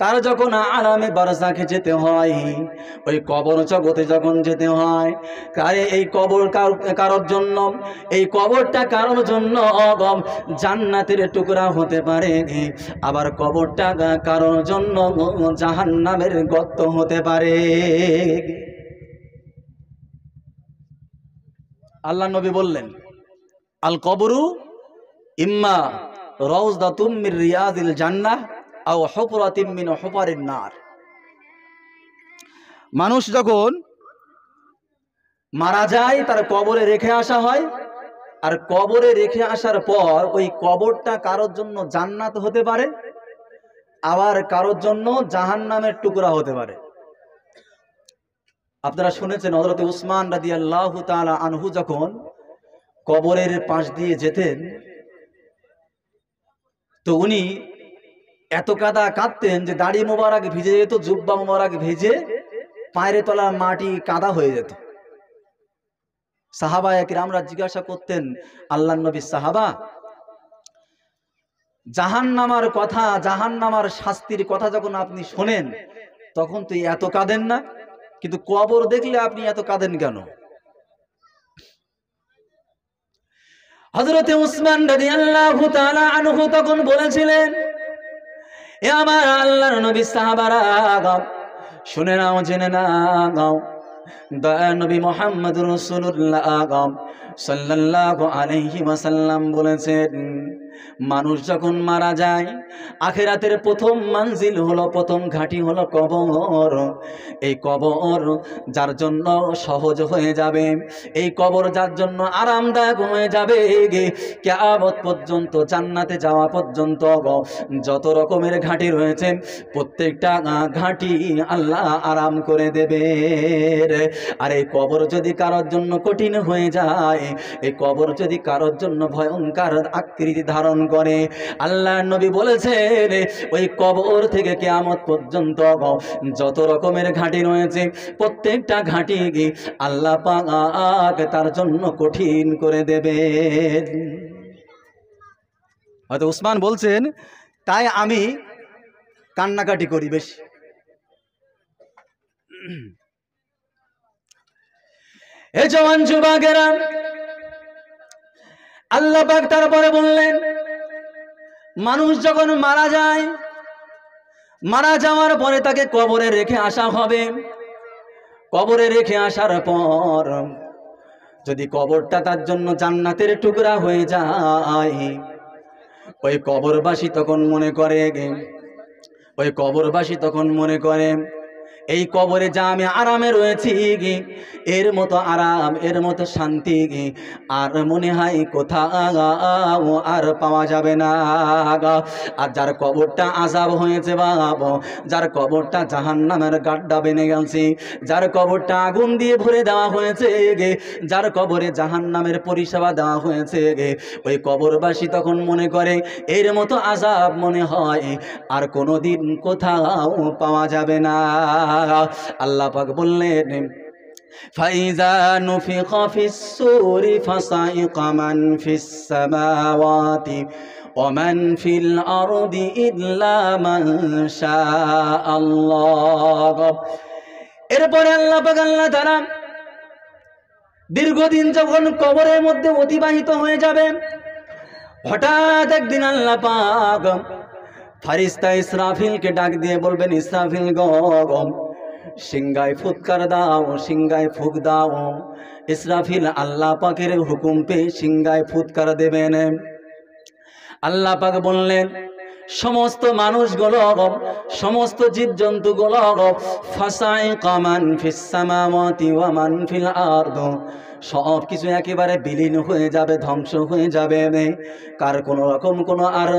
তার যখন আরামে বারসাখে যেতে হয় ওই কবর জগতে যখন যেতে হয় কারে এই কবর কারোর জন্য এই কবরটা কারোর জন্য অগম জান্নাতের টুকরা হতে পারে আবার কবরটা কারোর জন্য জাহান্নামের গর্ত হতে পারে আল্লাহ নবী বললেন আল কবরু ইম্মা রৌজদা তুমির রিয়াজিল জান্নাহ নার মানুষ যখন মারা যায় তার কবরে রেখে আসা হয় আর কবরে রেখে আসার পর ওই কবরটা কারোর জন্য জান্নাত হতে পারে আবার কারোর জন্য জাহান নামের টুকরা হতে পারে আপনারা শুনেছেন হজরত উসমান রাজি আল্লাহ আনহু যখন কবরের পাশ দিয়ে যেতেন তো উনি এত কাদা কাঁদতেন যে দাড়ি মোবারক ভিজে যেত জুব্বা মোবারক ভিজে পায়ের তলার মাটি কাদা হয়ে যেত সাহাবা একের আমরা জিজ্ঞাসা করতেন আল্লাহ নবী সাহাবা জাহান নামার কথা জাহান নামার শাস্তির কথা যখন আপনি শোনেন তখন তো এত কাঁদেন না কিন্তু কবর দেখলে আপনি এত কাঁদেন কেন হজরত উসমান রাজি আল্লাহ তখন বলেছিলেন এ আমার আল্লাহর নবী সাহাবারা গাও শুনে নাও জেনে না গাও দয়া নবী মোহাম্মদ রসুল্লাহ আগাম সাল্লাহ আলহি ওয়াসাল্লাম বলেছেন মানুষ যখন মারা যায় আখেরাতের প্রথম মানজিল হলো প্রথম ঘাঁটি হলো কবর এই কবর যার জন্য সহজ হয়ে যাবে এই কবর যার জন্য আরামদায়ক হয়ে যাবে কেয়াবত পর্যন্ত জান্নাতে যাওয়া পর্যন্ত যত রকমের ঘাঁটি রয়েছে প্রত্যেকটা ঘাঁটি আল্লাহ আরাম করে দেবে আর এই কবর যদি কারোর জন্য কঠিন হয়ে যায় এই কবর যদি কারোর জন্য ভয়ঙ্কর আকৃতি ধারণ করে আল্লাহ নবী বলেছেন ওই কবর থেকে কেয়ামত পর্যন্ত যত রকমের ঘাঁটি রয়েছে প্রত্যেকটা ঘাঁটি আল্লাহ পাক তার জন্য কঠিন করে দেবে হয়তো উসমান বলছেন তাই আমি কান্নাকাটি করি বেশ এ জওয়ান যুবাগেরা আল্লাহ পাক তারপরে বললেন মানুষ যখন মারা যায় মারা যাওয়ার পরে তাকে কবরে রেখে আসা হবে কবরে রেখে আসার পর যদি কবরটা তার জন্য জান্নাতের টুকরা হয়ে যায় ওই কবরবাসী তখন মনে করে ওই কবরবাসী তখন মনে করে এই কবরে যা আমি আরামে রয়েছি এর মতো আরাম এর মতো শান্তি গে আর মনে হয় কোথাও আর পাওয়া যাবে না আর যার কবরটা আজাব হয়েছে বাব যার কবরটা জাহান নামের গাড্ডা বেনে গেছে যার কবরটা আগুন দিয়ে ভরে দেওয়া হয়েছে গে যার কবরে জাহান নামের পরিষেবা দেওয়া হয়েছে গে ওই কবরবাসী তখন মনে করে এর মতো আজাব মনে হয় আর কোনো দিন কোথাও পাওয়া যাবে না আল্লাপাক বললেন এরপরে আল্লাহ আল্লাহ তারা দীর্ঘদিন যখন কবরের মধ্যে অতিবাহিত হয়ে যাবে হঠাৎ একদিন আল্লাহ পাক ফারিস্তা ইসরাফিলকে ডাক দিয়ে বলবেন ইসরাফিল গম সিংগায় ফুৎকার দাও সিংগায় ফুক দাও ইসরাফিল আল্লাহ পাকের হুকুম পেয়ে সিংগায় ফুৎকার দেবেন আল্লাহ পাক বললেন সমস্ত মানুষ গল সমস্ত গল ফাসাই কামান ফিসামা মতি ওয়ামান ফিল আর্দ সব কিছু একেবারে বিলীন হয়ে যাবে ধ্বংস হয়ে যাবে কার কোনো রকম কোনো আর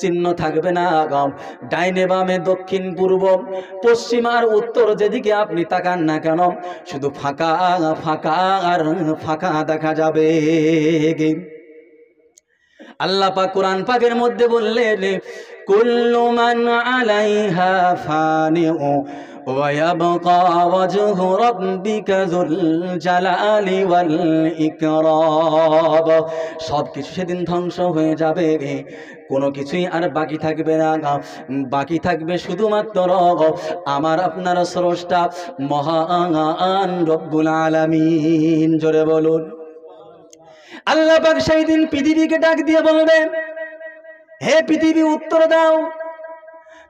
চিহ্ন থাকবে না আগাম ডাইনে বামে দক্ষিণ পূর্ব পশ্চিম আর উত্তর যেদিকে আপনি তাকান না কেন শুধু ফাঁকা ফাঁকা আর ফাঁকা দেখা যাবে আল্লাহ পাক কোরআন পাকের মধ্যে বললেন কুল্লু মান আলাইহা ফানিউ ويبقى وجه ربك ذو الجلال والإكرام সব কিছু সেদিন ধ্বংস হয়ে যাবে কোনো কিছুই আর বাকি থাকবে না বাকি থাকবে শুধুমাত্র আমার আপনার স্রষ্টা মহান রব্বুল আলামিন জোরে বলুন আল্লাহ পাক সেই দিন পৃথিবীকে ডাক দিয়ে বলবে হে পৃথিবী উত্তর দাও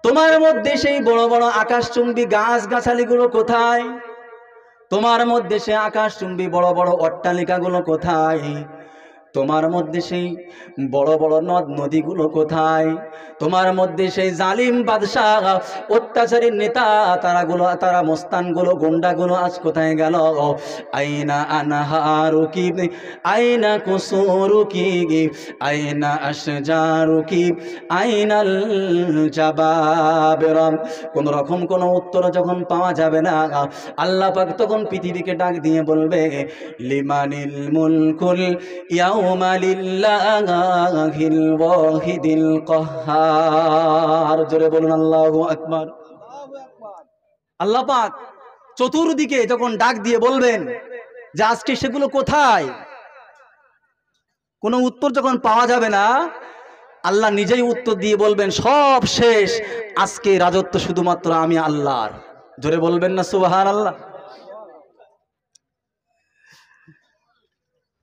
তোমার মধ্যে সেই বড় বড় আকাশচুম্বী গাছ গাছালিগুলো কোথায় তোমার মধ্যে সে আকাশচুম্বী বড় বড় অট্টালিকাগুলো কোথায় তোমার মধ্যে সেই বড় বড় নদ নদীগুলো কোথায় তোমার মধ্যে সেই জালিম বাদশাহ অত্যাচারী নেতা তারাগুলো তারা মস্তানগুলো গুন্ডাগুলো আজ কোথায় গেল আইনা আনাহারু কি আইনা কুসুরু কি আইনা আশজারু কি আইনাল জাবাবেরম কোনো রকম কোনো উত্তর যখন পাওয়া যাবে না আল্লাহ পাক তখন পৃথিবীকে ডাক দিয়ে বলবে লিমানিল মুলকুল ইয়াও اليوم لله الواحد القهار জোরে বলুন আল্লাহু আকবার চতুর্দিকে যখন ডাক দিয়ে বলবেন যে আজকে সেগুলো কোথায় কোনো উত্তর যখন পাওয়া যাবে না আল্লাহ নিজেই উত্তর দিয়ে বলবেন সব শেষ আজকে রাজত্ব শুধুমাত্র আমি আল্লাহর জোরে বলবেন না সুবাহান আল্লাহ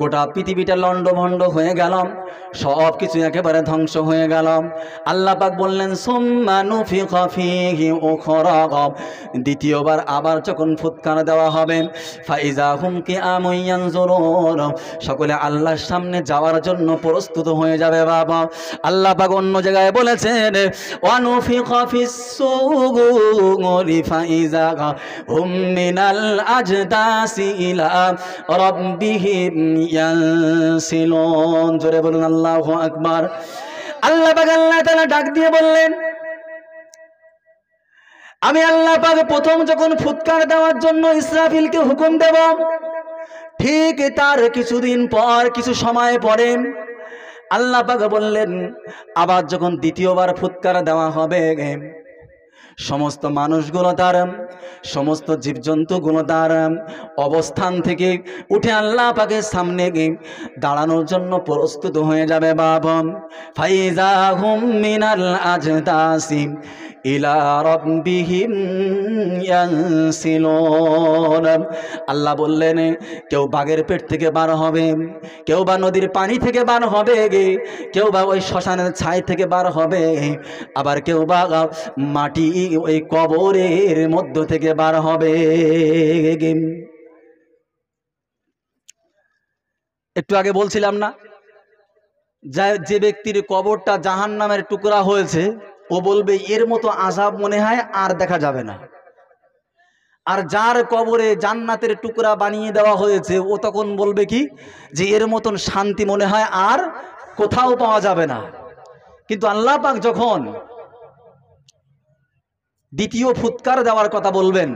গোটা পৃথিবীটা লণ্ডভণ্ড হয়ে গেলাম সব কিছু একেবারে ধ্বংস হয়ে গেলাম পাক বললেন সোম্মানুফি কফি ও খরগম দ্বিতীয়বার আবার যখন ফুৎকার দেওয়া হবে ফাইজা হুমকি আমইয়ান জোর সকলে আল্লাহর সামনে যাওয়ার জন্য প্রস্তুত হয়ে যাবে বাবা আল্লাহ পাক অন্য জায়গায় বলেছেন ফি কফি সুগুরি ফাইজা হুম আজ আজদাসি ইলা জোরে বলুন আল্লাহু আকবার আল্লাহ পাক আল্লাহ তাআলা ডাক দিয়ে বললেন আমি আল্লাহ পাক প্রথম যখন ফুৎকার দেওয়ার জন্য ইসরাফিলকে হুকুম দেব ঠিক তার কিছুদিন পর কিছু সময় পরে আল্লাহ পাক বললেন আবার যখন দ্বিতীয়বার ফুৎকার দেওয়া হবে সমস্ত মানুষগুলো তার সমস্ত জীবজন্তুগুলো তার অবস্থান থেকে উঠে আল্লাহ পাকে সামনে গিয়ে দাঁড়ানোর জন্য প্রস্তুত হয়ে যাবে বাবম ফাইজা হুম মিনাল আজ দাসিম আল্লাহ বললেন কেউ বাঘের পেট থেকে বার হবে কেউ বা নদীর পানি থেকে বার হবে গে কেউ বা ওই শ্মশানের ছাই থেকে বার হবে আবার কেউ বা মাটি ওই কবরের মধ্য থেকে বার হবে গে একটু আগে বলছিলাম না যে ব্যক্তির কবরটা জাহান নামের টুকরা হয়েছে ও বলবে এর মতো আজাব মনে হয় আর দেখা যাবে না আর যার কবরে জান্নাতের টুকরা বানিয়ে দেওয়া হয়েছে ও তখন বলবে কি যে এর মতন শান্তি মনে হয় আর কোথাও পাওয়া যাবে না কিন্তু আল্লাহ পাক যখন দ্বিতীয় ফুৎকার দেওয়ার কথা বলবেন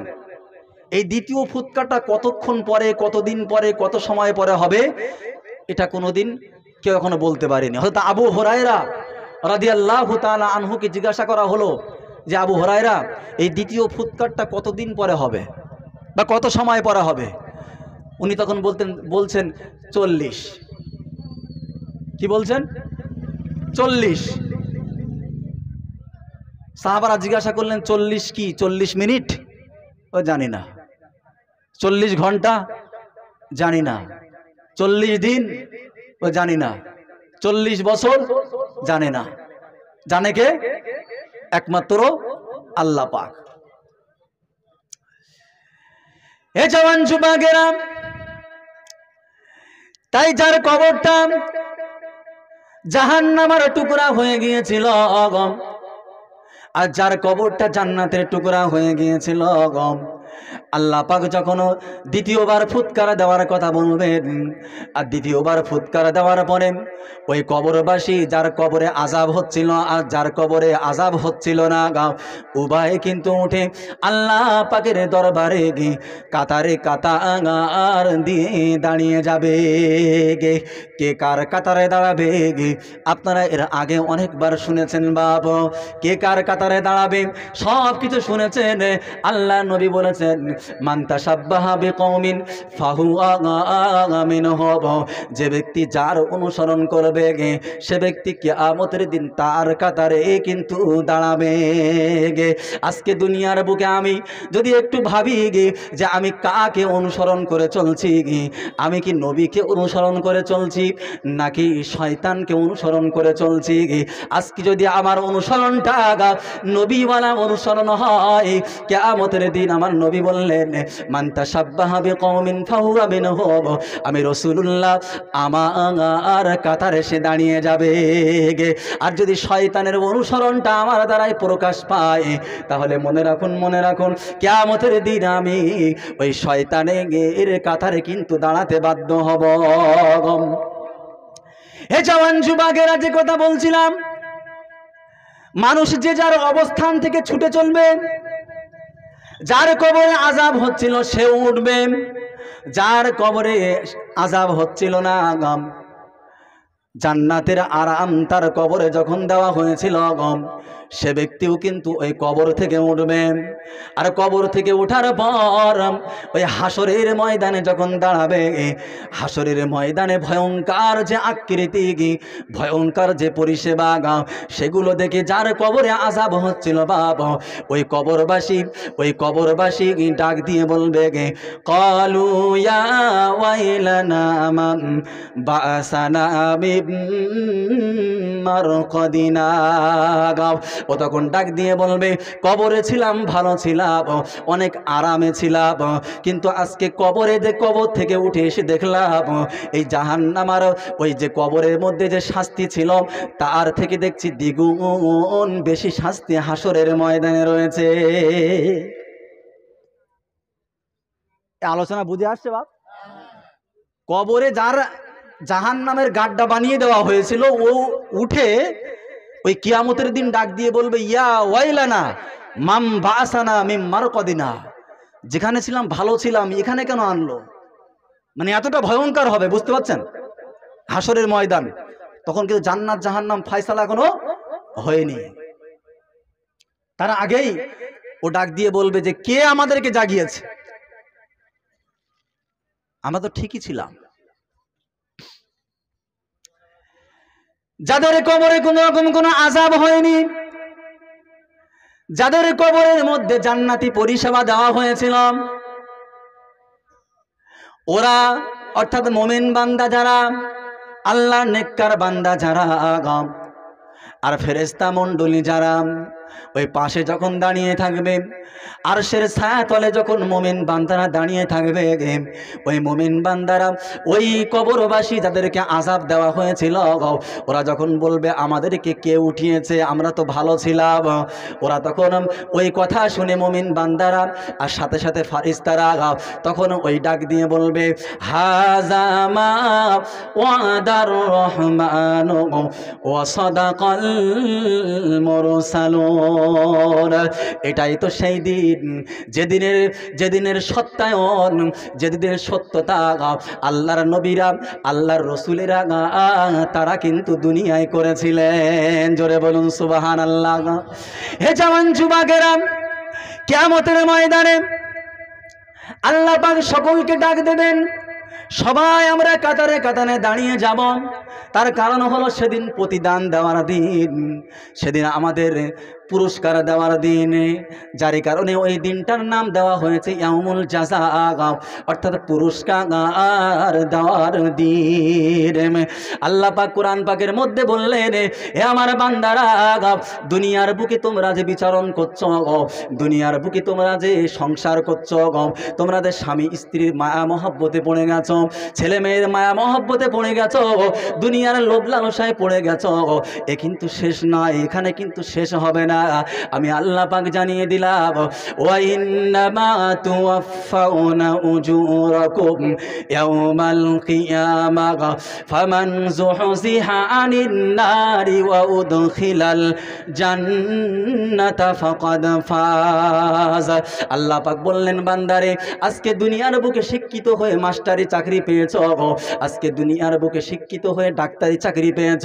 এই দ্বিতীয় ফুৎকারটা কতক্ষণ পরে কতদিন পরে কত সময় পরে হবে এটা কোনোদিন কেউ এখনো বলতে পারেনি হয়তো আবু হরাইরা রাদিয়াল্লাহু তালা আনহুকে জিজ্ঞাসা করা হলো যে আবু হরাইরা এই দ্বিতীয় ফুৎকারটা কতদিন পরে হবে বা কত সময় পরে হবে উনি তখন বলতেন বলছেন চল্লিশ কি বলছেন চল্লিশ সাহাবারা জিজ্ঞাসা করলেন চল্লিশ কি চল্লিশ মিনিট ও জানি না চল্লিশ ঘন্টা জানি না চল্লিশ দিন ও জানি না চল্লিশ বছর জানে না জানে কে একমাত্র আল্লাহ পাক হে জওয়ান গেরাম তাই যার কবরটা জাহান্নামার টুকরা হয়ে গিয়েছিল আর যার কবরটা জান্নাতের টুকরা হয়ে গিয়েছিল গম আল্লাহ পাক যখন দ্বিতীয়বার ফুৎকার দেওয়ার কথা বলবেন আর দ্বিতীয়বার ফুৎকার দেওয়ার পরে ওই কবরবাসী যার কবরে আজাব হচ্ছিল আর যার কবরে আজাব হচ্ছিল না উভয়ে কিন্তু উঠে আল্লাহ পাকের দরবারে গিয়ে কাতারে কাতা আর দিয়ে দাঁড়িয়ে যাবে গে কে কার কাতারে দাঁড়াবে গে আপনারা এর আগে অনেকবার শুনেছেন বাপ কে কার কাতারে দাঁড়াবে সব কিছু শুনেছেন আল্লাহ নবী বলেছেন মান্তা সাব্বাহাবে কৌমিন ফাহু আগামিন হব যে ব্যক্তি যার অনুসরণ করবে গে সে ব্যক্তি কে আমতের দিন তার কাতারে কিন্তু দাঁড়াবে গে আজকে দুনিয়ার বুকে আমি যদি একটু ভাবি গে যে আমি কাকে অনুসরণ করে চলছি গে আমি কি নবীকে অনুসরণ করে চলছি নাকি শয়তানকে অনুসরণ করে চলছি আজকে যদি আমার অনুসরণটা নবীওয়ালা অনুসরণ হয় কেয়ামতের দিন আমার নবী বললেন মান্তা সাব্বাহাবে কমিন ফাহুরাবিন হব আমি রসুল্লাহ আমার কাতারে সে দাঁড়িয়ে যাবে গে আর যদি শয়তানের অনুসরণটা আমার দ্বারাই প্রকাশ পায় তাহলে মনে রাখুন মনে রাখুন কেয়ামতের দিন আমি ওই শয়তানে এর কাতারে কিন্তু দাঁড়াতে বাধ্য হব হে জওয়ান যুবাগেরা যে কথা বলছিলাম মানুষ যে যার অবস্থান থেকে ছুটে চলবে যার কবরে আজাব হচ্ছিল সে উঠবে যার কবরে আজাব হচ্ছিল না আগাম জান্নাতের আরাম তার কবরে যখন দেওয়া হয়েছিল গম সে ব্যক্তিও কিন্তু ওই কবর থেকে উঠবে আর কবর থেকে ওঠার পর ওই হাসরের ময়দানে যখন দাঁড়াবে হাসরের ময়দানে ভয়ঙ্কর যে আকৃতি ভয়ঙ্কর যে পরিষেবা গাও সেগুলো দেখে যার কবরে আজাব হচ্ছিল বাব ওই কবরবাসী ওই কবরবাসী ডাক দিয়ে বলবে গে কলু বাসানা মার কদিনা গাও ও তখন ডাক দিয়ে বলবে কবরে ছিলাম ভালো ছিলাম অনেক আরামে ছিলাম কিন্তু আজকে কবরে যে কবর থেকে উঠে এসে দেখলাম এই জাহান নামার ওই যে কবরের মধ্যে যে শাস্তি ছিল তার থেকে দেখছি দ্বিগুণ বেশি শাস্তি হাসরের ময়দানে রয়েছে আলোচনা বুঝে আসছে বাপ কবরে যার জাহান নামের গাড্ডা বানিয়ে দেওয়া হয়েছিল ও উঠে ওই কিয়ামতের দিন ডাক দিয়ে বলবে ইয়া ওয়াইলানা মাম বাসানা মিম মারকদিনা যেখানে ছিলাম ভালো ছিলাম এখানে কেন আনলো মানে এতটা ভয়ঙ্কর হবে বুঝতে পারছেন হাসরের ময়দান তখন কিন্তু জান্নাত জাহান্নাম ফায়সালা কোনো হয়নি তার আগেই ও ডাক দিয়ে বলবে যে কে আমাদেরকে জাগিয়েছে আমরা তো ঠিকই ছিলাম যাদের কবরে কোনো রকম কোনো আজাব হয়নি যাদের কবরের মধ্যে জান্নাতি পরিষেবা দেওয়া হয়েছিল ওরা অর্থাৎ মোমেন বান্দা যারা আল্লাহ নেককার বান্দা যারা আগাম আর ফেরেস্তা মণ্ডলী যারা ওই পাশে যখন দাঁড়িয়ে থাকবে আর সের ছায়া তলে যখন মোমেন বান্দারা দাঁড়িয়ে থাকবে ওই মোমেন বান্দারা ওই কবরবাসী যাদেরকে আজাব দেওয়া হয়েছিল ওরা যখন বলবে আমাদেরকে কে উঠিয়েছে আমরা তো ভালো ছিলাম ওরা তখন ওই কথা শুনে মোমিন বান্দারা আর সাথে সাথে ফারিস্তারা তখন ওই ডাক দিয়ে বলবে হাজামা ওয়াদার রহমান ও মরো সালো এটাই তো সেই দিন যেদিনের যেদিনের সত্যায়ন যেদিনের সত্যতা আল্লাহর নবীরা আল্লাহর রসুলেরা তারা কিন্তু দুনিয়ায় করেছিলেন জোরে বলুন সুবাহান আল্লাহ হে জামান যুবাকেরা কেমতের ময়দানে আল্লাহ পাক সকলকে ডাক দেবেন সবাই আমরা কাতারে কাতারে দাঁড়িয়ে যাব তার কারণ হলো সেদিন প্রতিদান দেওয়ার দিন সেদিন আমাদের পুরস্কার দেওয়ার দিনে যার কারণে ওই দিনটার নাম দেওয়া হয়েছে ইয়ামুল জাজা আগাও অর্থাৎ পুরস্কার দেওয়ার দিন আল্লাহ পাক কোরআন পাকের মধ্যে বললেন হে আমার বান্দারা আগাও দুনিয়ার বুকে তোমরা যে বিচারণ করছো দুনিয়ার বুকে তোমরা যে সংসার করছো তোমরা যে স্বামী স্ত্রীর মায়া মহাব্বতে পড়ে গেছ ছেলে মেয়ের মায়া মহাব্বতে পড়ে গেছ দুনিয়ার লোভ লালসায় পড়ে গেছ এ কিন্তু শেষ নয় এখানে কিন্তু শেষ হবে না আমি আল্লাহ পাক জানিয়ে দিলাম ওয়াইন্নামা তুওয়াফাউনা উজুরাকুম ইয়াউমাল কিয়ামা ফামান যুহজিহা আনিন নারি ওয়া উদখিলাল জান্নাতা ফাকাদ ফাজ আল্লাহ পাক বললেন বান্দারে আজকে দুনিয়ার বুকে শিক্ষিত হয়ে মাস্টারি চাকরি পেয়েছ আজকে দুনিয়ার বুকে শিক্ষিত হয়ে ডাক্তারি চাকরি পেয়েছ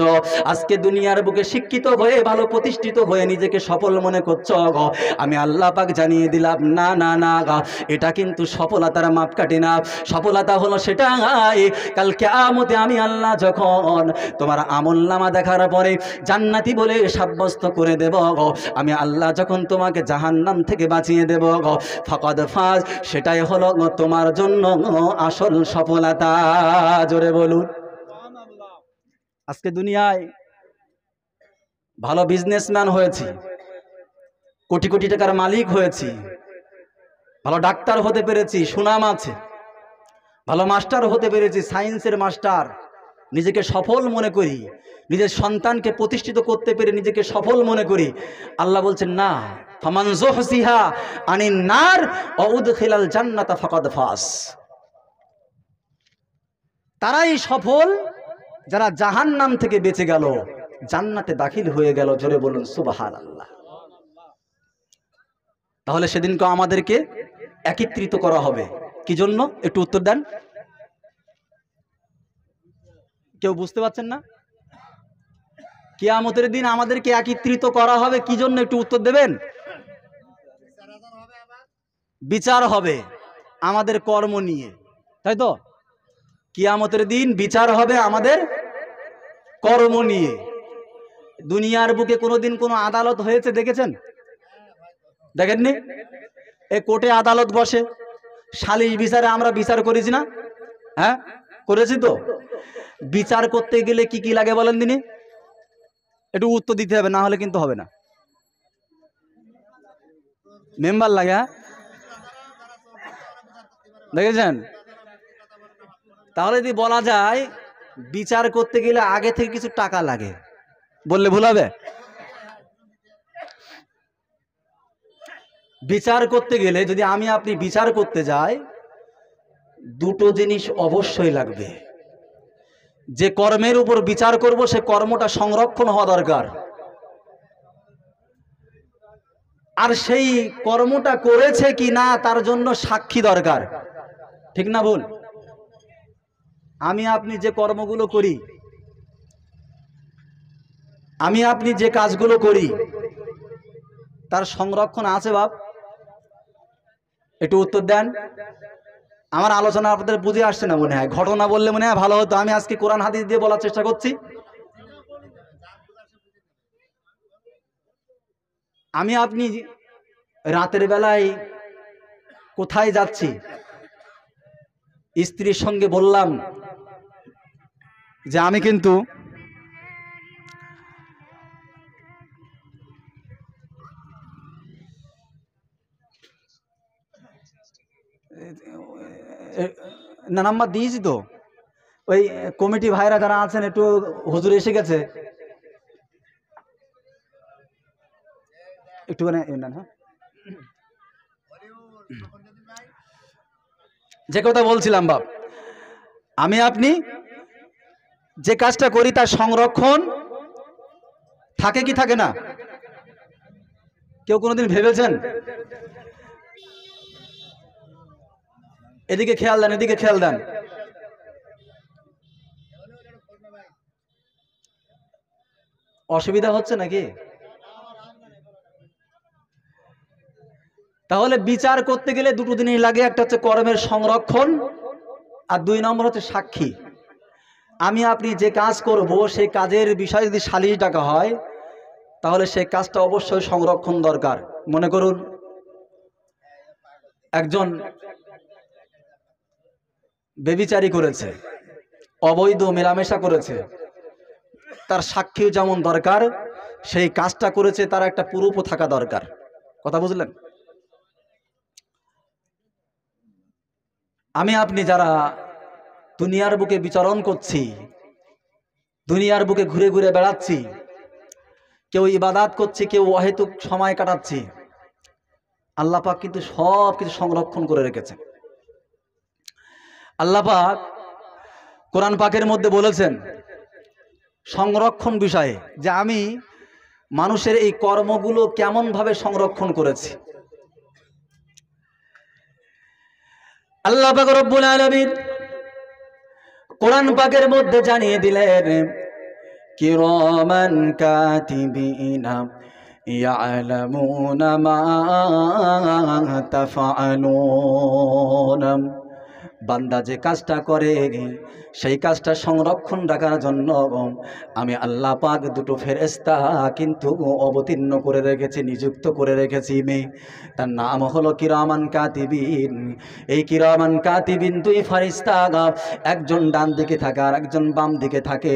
আজকে দুনিয়ার বুকে শিক্ষিত হয়ে ভালো প্রতিষ্ঠিত হয়ে নিজেকে সফল মনে করছ আমি আল্লাহ পাক জানিয়ে দিলাম না না না গা এটা কিন্তু সফলতার মাপকাঠি না সফলতা হলো সেটা কালকে আমতে আমি আল্লাহ যখন তোমার আমল নামা দেখার পরে জান্নাতি বলে সাব্যস্ত করে দেব আমি আল্লাহ যখন তোমাকে জাহান্নাম থেকে বাঁচিয়ে দেব ফকদ ফাজ সেটাই হলো তোমার জন্য আসল সফলতা জোরে বলুন আজকে দুনিয়ায় ভালো বিজনেসম্যান হয়েছি কোটি কোটি টাকার মালিক হয়েছি ভালো ডাক্তার হতে পেরেছি সুনাম আছে ভালো মাস্টার হতে পেরেছি সায়েন্সের মাস্টার নিজেকে সফল মনে করি নিজের সন্তানকে প্রতিষ্ঠিত করতে পেরে নিজেকে সফল মনে করি আল্লাহ বলছেন না সিহা আনি নার অউদ খেলাল জান্নাতা ফাকাদ ফাস তারাই সফল যারা জাহান নাম থেকে বেঁচে গেল জান্নাতে দাখিল হয়ে গেল জোরে বলুন সুবাহান আল্লাহ তাহলে সেদিনকে আমাদেরকে একত্রিত করা হবে কি জন্য একটু উত্তর দেন কেউ বুঝতে পারছেন না কেয়ামতের দিন আমাদেরকে একত্রিত করা হবে কি জন্য একটু উত্তর দেবেন বিচার হবে আমাদের কর্ম নিয়ে তাই তো কিয়ামতের দিন বিচার হবে আমাদের কর্ম নিয়ে দুনিয়ার বুকে কোনোদিন কোনো আদালত হয়েছে দেখেছেন দেখেননি এ কোর্টে আদালত বসে সালিশ বিচারে আমরা বিচার করেছি না হ্যাঁ করেছি তো বিচার করতে গেলে কি কি লাগে বলেন তিনি একটু উত্তর দিতে হবে না হলে কিন্তু হবে না মেম্বার লাগে হ্যাঁ দেখেছেন তাহলে যদি বলা যায় বিচার করতে গেলে আগে থেকে কিছু টাকা লাগে বললে ভুল হবে বিচার করতে গেলে যদি আমি আপনি বিচার করতে যাই দুটো জিনিস অবশ্যই লাগবে যে কর্মের উপর বিচার করব সে কর্মটা সংরক্ষণ হওয়া দরকার আর সেই কর্মটা করেছে কি না তার জন্য সাক্ষী দরকার ঠিক না ভুল আমি আপনি যে কর্মগুলো করি আমি আপনি যে কাজগুলো করি তার সংরক্ষণ আছে বাপ একটু উত্তর দেন আমার আলোচনা আপনাদের বুঝে আসছে না মনে হয় ঘটনা বললে মনে হয় ভালো হতো আমি আজকে কোরআন হাদিস দিয়ে বলার চেষ্টা করছি আমি আপনি রাতের বেলায় কোথায় যাচ্ছি স্ত্রীর সঙ্গে বললাম যে আমি কিন্তু নাম্বার দিয়েছি তো ওই কমিটি ভাইরা যারা আছেন একটু হুজুর এসে গেছে একটু হ্যাঁ। যে কথা বলছিলাম বাপ আমি আপনি যে কাজটা করি তার সংরক্ষণ থাকে কি থাকে না কেউ কোনোদিন ভেবেছেন এদিকে খেয়াল দেন এদিকে খেয়াল দেন অসুবিধা হচ্ছে নাকি তাহলে বিচার করতে গেলে দুটো দিনই লাগে একটা হচ্ছে কর্মের সংরক্ষণ আর দুই নম্বর হচ্ছে সাক্ষী আমি আপনি যে কাজ করব সেই কাজের বিষয়ে যদি সালিশ ডাকা হয় তাহলে সেই কাজটা অবশ্যই সংরক্ষণ দরকার মনে করুন একজন বেবিচারি করেছে অবৈধ মেলামেশা করেছে তার সাক্ষী যেমন দরকার সেই কাজটা করেছে তার একটা পুরুপ থাকা দরকার কথা বুঝলেন আমি আপনি যারা দুনিয়ার বুকে বিচরণ করছি দুনিয়ার বুকে ঘুরে ঘুরে বেড়াচ্ছি কেউ ইবাদাত করছি কেউ অহেতুক সময় কাটাচ্ছি আল্লাপাক কিন্তু সব কিছু সংরক্ষণ করে রেখেছে আল্লাপাক কোরআন পাকের মধ্যে বলেছেন সংরক্ষণ বিষয়ে যে আমি মানুষের এই কর্মগুলো কেমনভাবে সংরক্ষণ করেছি আল্লাহ পাক রব্বুল কোরআন পাকের মধ্যে জানিয়ে দিলেন কিরমান কাতিবিনা ইয়ালামুনা মা তাফআলুন বান্দা যে কাজটা করে সেই কাজটা সংরক্ষণ রাখার জন্য আমি আল্লাহ পাক দুটো ফেরেস্তা কিন্তু অবতীর্ণ করে রেখেছি নিযুক্ত করে রেখেছি মেয়ে তার নাম হলো কিরামান কাতিবিন এই কিরামান কাতিবিন দুই ফারিস্তা একজন ডান দিকে থাকে আর একজন বাম দিকে থাকে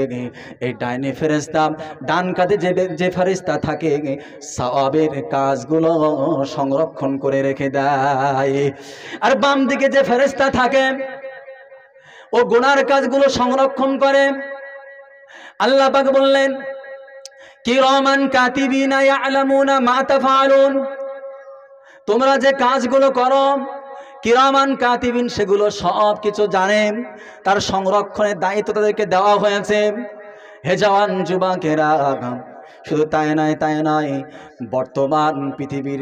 এই ডাইনে ফেরেস্তা ডান কাঁধে যে যে ফেরিস্তা থাকে সবের কাজগুলো সংরক্ষণ করে রেখে দেয় আর বাম দিকে যে ফেরেস্তা থাকে ও গোনার কাজগুলো সংরক্ষণ করে আল্লাহ পাক বললেন কিরমান কাতিবিনা ইয়ালামুনা মা তাফালুন তোমরা যে কাজগুলো করো কিরামান কাতিবিন সেগুলো সব কিছু জানেন তার সংরক্ষণের দায়িত্ব তাদেরকে দেওয়া হয়েছে হে জওয়ান যুবকেরা শুধু তাই নয় তাই নয় বর্তমান পৃথিবীর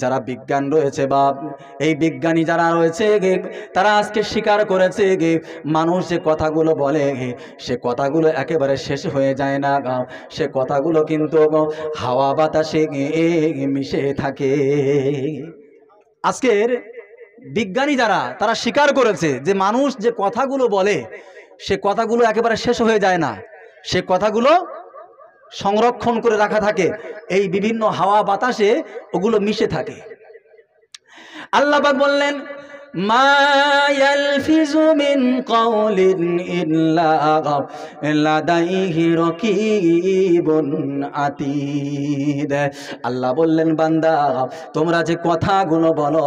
যারা বিজ্ঞান রয়েছে বা এই বিজ্ঞানী যারা রয়েছে গে তারা আজকে স্বীকার করেছে মানুষ যে কথাগুলো বলে গে সে কথাগুলো একেবারে শেষ হয়ে যায় না সে কথাগুলো কিন্তু হাওয়া বাতাসে মিশে থাকে আজকের বিজ্ঞানী যারা তারা স্বীকার করেছে যে মানুষ যে কথাগুলো বলে সে কথাগুলো একেবারে শেষ হয়ে যায় না সে কথাগুলো সংরক্ষণ করে রাখা থাকে এই বিভিন্ন হাওয়া বাতাসে ওগুলো মিশে থাকে আল্লাহবাক বললেন আল্লাহ বললেন বান্দা তোমরা যে কথাগুলো বলো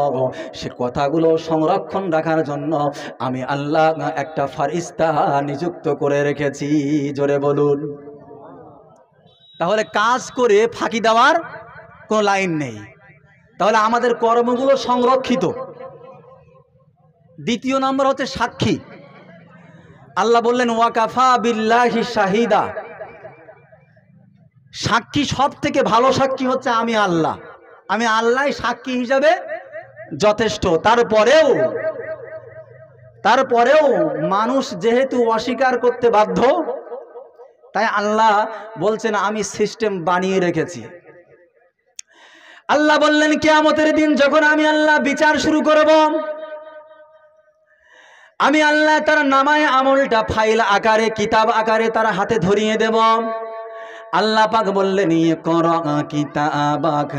সে কথাগুলো সংরক্ষণ রাখার জন্য আমি আল্লাহ একটা ফারিস্তা নিযুক্ত করে রেখেছি জোরে বলুন তাহলে কাজ করে ফাঁকি দেওয়ার কোনো লাইন নেই তাহলে আমাদের কর্মগুলো সংরক্ষিত দ্বিতীয় নম্বর হচ্ছে সাক্ষী আল্লাহ বললেন ওয়াকাফা বিল্লাহি শাহিদা সাক্ষী সব থেকে ভালো সাক্ষী হচ্ছে আমি আল্লাহ আমি আল্লাহ সাক্ষী হিসাবে যথেষ্ট তারপরেও তারপরেও মানুষ যেহেতু অস্বীকার করতে বাধ্য তাই আল্লাহ বলছেন আমি সিস্টেম বানিয়ে রেখেছি আল্লাহ বললেন কেয়ামতের দিন যখন আমি আল্লাহ বিচার শুরু করব আমি আল্লাহ তার নামায় আমলটা ফাইল আকারে কিতাব আকারে তার হাতে ধরিয়ে দেব আল্লাহ পাক বললেন ইয়ে কর কিতাবাক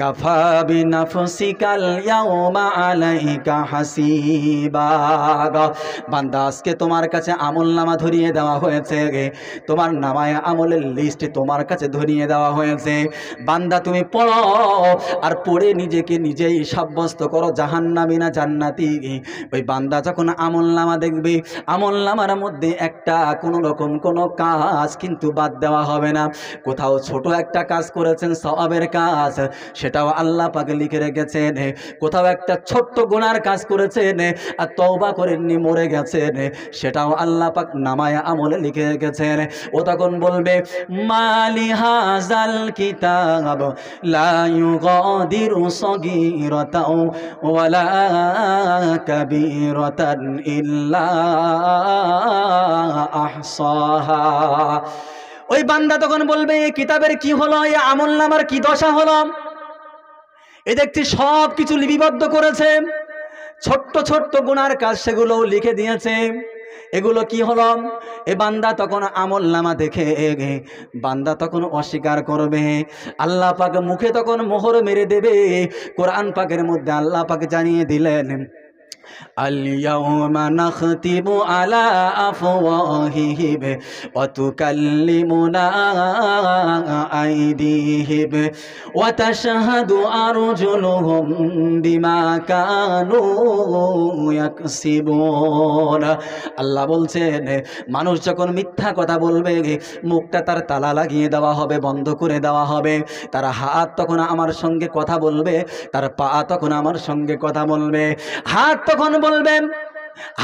কাফা বিনাফসিকাল ইয়াউমা আলাইকা হাসিবা বান্দা আজকে তোমার কাছে আমল নামা ধরিয়ে দেওয়া হয়েছে তোমার নামায় আমলের লিস্ট তোমার কাছে ধরিয়ে দেওয়া হয়েছে বান্দা তুমি পড়ো আর পড়ে নিজেকে নিজেই সাব্যস্ত করো জাহান্নামি না জান্নাতি ওই বান্দা যখন আমল নামা দেখবে আমল নামার মধ্যে একটা কোনো রকম কোনো কাজ কিন্তু বাদ দেওয়া হবে না কোথাও ছোট একটা কাজ করেছেন সবাবের কাজ সেটাও আল্লাহ পাকে লিখে রেখেছেন কোথাও একটা ছোট্ট গোনার কাজ করেছেন আর তওবা করেননি মরে গেছেন সেটাও আল্লাহ পাক নামায় আমলে লিখে রেখেছেন ও তখন বলবে মালি হাজাল কিতাব লা ইউগাদিরু সগীরাতাও ওয়ালা কাবীরাতান ইল্লা আহসাহা ওই বান্দা তখন বলবে এই কিতাবের কি হলো এই আমল নামার কি দশা হলো এ দেখছি সব কিছু লিপিবদ্ধ করেছে ছোট্ট ছোট্ট গুনার কাজ সেগুলো লিখে দিয়েছে এগুলো কি হলো এ বান্দা তখন আমল নামা দেখে বান্দা তখন অস্বীকার করবে আল্লাহ পাক মুখে তখন মোহর মেরে দেবে কোরআন পাকের মধ্যে আল্লাহ পাক জানিয়ে দিলেন اليوم نختم على أفواههم وتكلمنا أيديهم وتشهد أرجلهم بما كانوا يكسبون আল্লাহ বলছেন মানুষ যখন মিথ্যা কথা বলবে মুখটা তার তালা লাগিয়ে দেওয়া হবে বন্ধ করে দেওয়া হবে তার হাত তখন আমার সঙ্গে কথা বলবে তার পা তখন আমার সঙ্গে কথা বলবে হাত তখন তখন বলবেন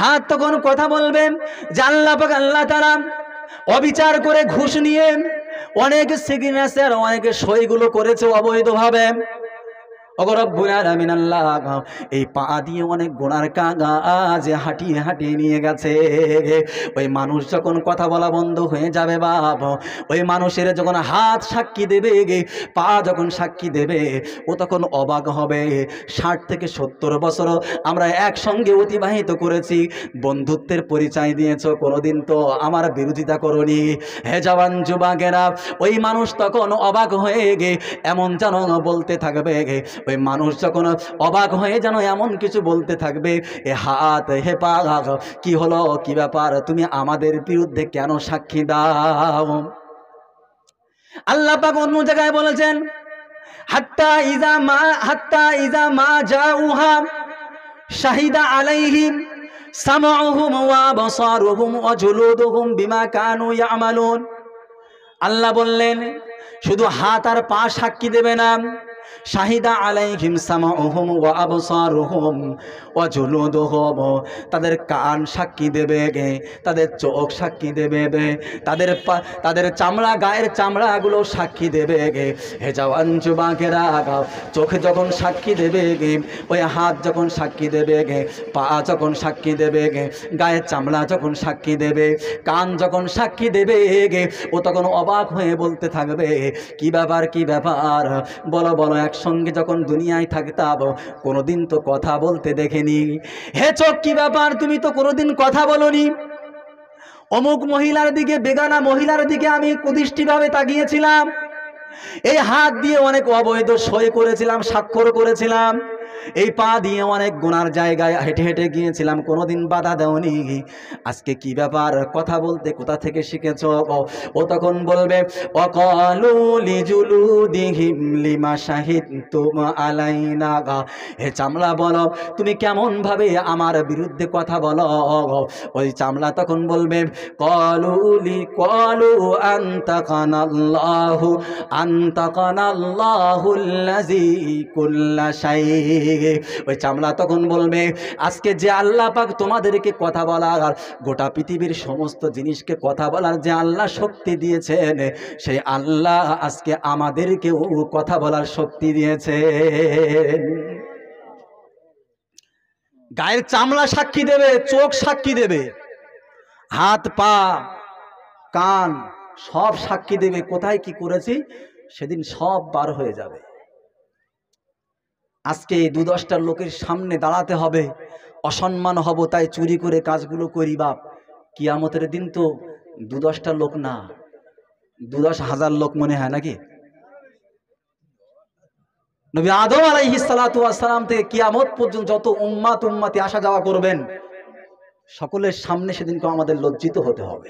হাত তখন কথা বলবেন জানলা পাক আল্লাহ তারা অবিচার করে ঘুষ নিয়ে অনেক সিগনেচার অনেকে সইগুলো করেছে অবৈধভাবে অগরব্বুল আলামিন আল্লাহ এই পা দিয়ে অনেক গোড়ার কাজ হাঁটিয়ে হাঁটিয়ে নিয়ে গেছে ওই মানুষ যখন কথা বলা বন্ধ হয়ে যাবে বাপ ওই মানুষের যখন হাত সাক্ষী দেবে পা যখন সাক্ষী দেবে ও তখন অবাক হবে ষাট থেকে সত্তর বছর আমরা একসঙ্গে অতিবাহিত করেছি বন্ধুত্বের পরিচয় দিয়েছ কোনোদিন তো আমার বিরোধিতা করনি হে জওয়ান যুবাগেরা ওই মানুষ তখন অবাক হয়ে গে এমন যেন বলতে থাকবে ওই মানুষ যখন অবাক হয়ে যেন এমন কিছু বলতে থাকবে এ হাত হে পা কি হলো কি ব্যাপার তুমি আমাদের বিরুদ্ধে কেন সাক্ষী দাও আল্লাহ পাক অন্য জায়গায় বলেছেন হাত্তা ইজা মা হাত্তা ইজা মা যা উহা শাহিদা আলাইহিম সামাহুম ওয়া বসারুহুম ওয়া জুলুদুহুম বিমা কানু ইয়ামালুন আল্লাহ বললেন শুধু হাত আর পা সাক্ষী দেবে না শাহিদা আলাইহিম সামা ওহম ও আবসার ওহম ও জুলুদ হোম তাদের কান সাক্ষী দেবে গে তাদের চোখ সাক্ষী দেবে বে তাদের তাদের চামড়া গায়ের চামড়াগুলো সাক্ষী দেবে গে হে জওয়ান যুবাকেরা গাও চোখে যখন সাক্ষী দেবে গে ওই হাত যখন সাক্ষী দেবে গে পা যখন সাক্ষী দেবে গে গায়ের চামড়া যখন সাক্ষী দেবে কান যখন সাক্ষী দেবে গে ও তখন অবাক হয়ে বলতে থাকবে কি ব্যাপার কি ব্যাপার বলো বলো এক একসঙ্গে যখন দুনিয়ায় থাকতাম কোনোদিন তো কথা বলতে দেখেনি হে চোখ কী ব্যাপার তুমি তো কোনোদিন কথা বলনি অমুক মহিলার দিকে বেগানা মহিলার দিকে আমি কুদৃষ্টিভাবে তাকিয়েছিলাম এই হাত দিয়ে অনেক অবৈধ সই করেছিলাম স্বাক্ষর করেছিলাম এই পা দিয়ে অনেক গুনার জায়গায় হেঁটে হেঁটে গিয়েছিলাম কোনো দিন বাধা দেওনি আজকে কি ব্যাপার কথা বলতে কোথা থেকে শিখেছ ও তখন বলবে লিমা হে চামলা বলো তুমি কেমন ভাবে আমার বিরুদ্ধে কথা বলো ওই চামলা তখন বলবে কলুলি কলু আন্তকানাল্লাহু আন্তকানাল্লাহুল্লাজি কুল্লা শাই ওই চামলা তখন বলবে আজকে যে আল্লাহ পাক তোমাদেরকে কথা বলার আর গোটা পৃথিবীর সমস্ত জিনিসকে কথা বলার যে আল্লাহ শক্তি দিয়েছেন সেই আল্লাহ আজকে আমাদেরকেও কথা বলার শক্তি দিয়েছে গায়ের চামলা সাক্ষী দেবে চোখ সাক্ষী দেবে হাত পা কান সব সাক্ষী দেবে কোথায় কি করেছি সেদিন সব বার হয়ে যাবে আজকে দু দশটা লোকের সামনে দাঁড়াতে হবে অসম্মান হব তাই চুরি করে কাজগুলো করি বাপ কিয়ামতের দিন তো দু দশটা লোক না দু দশ হাজার লোক মনে হয় নাকি নবী আদম আলাইহি সালাম থেকে কিয়ামত পর্যন্ত যত উম্মাত উম্মাতে আসা যাওয়া করবেন সকলের সামনে সেদিনকে আমাদের লজ্জিত হতে হবে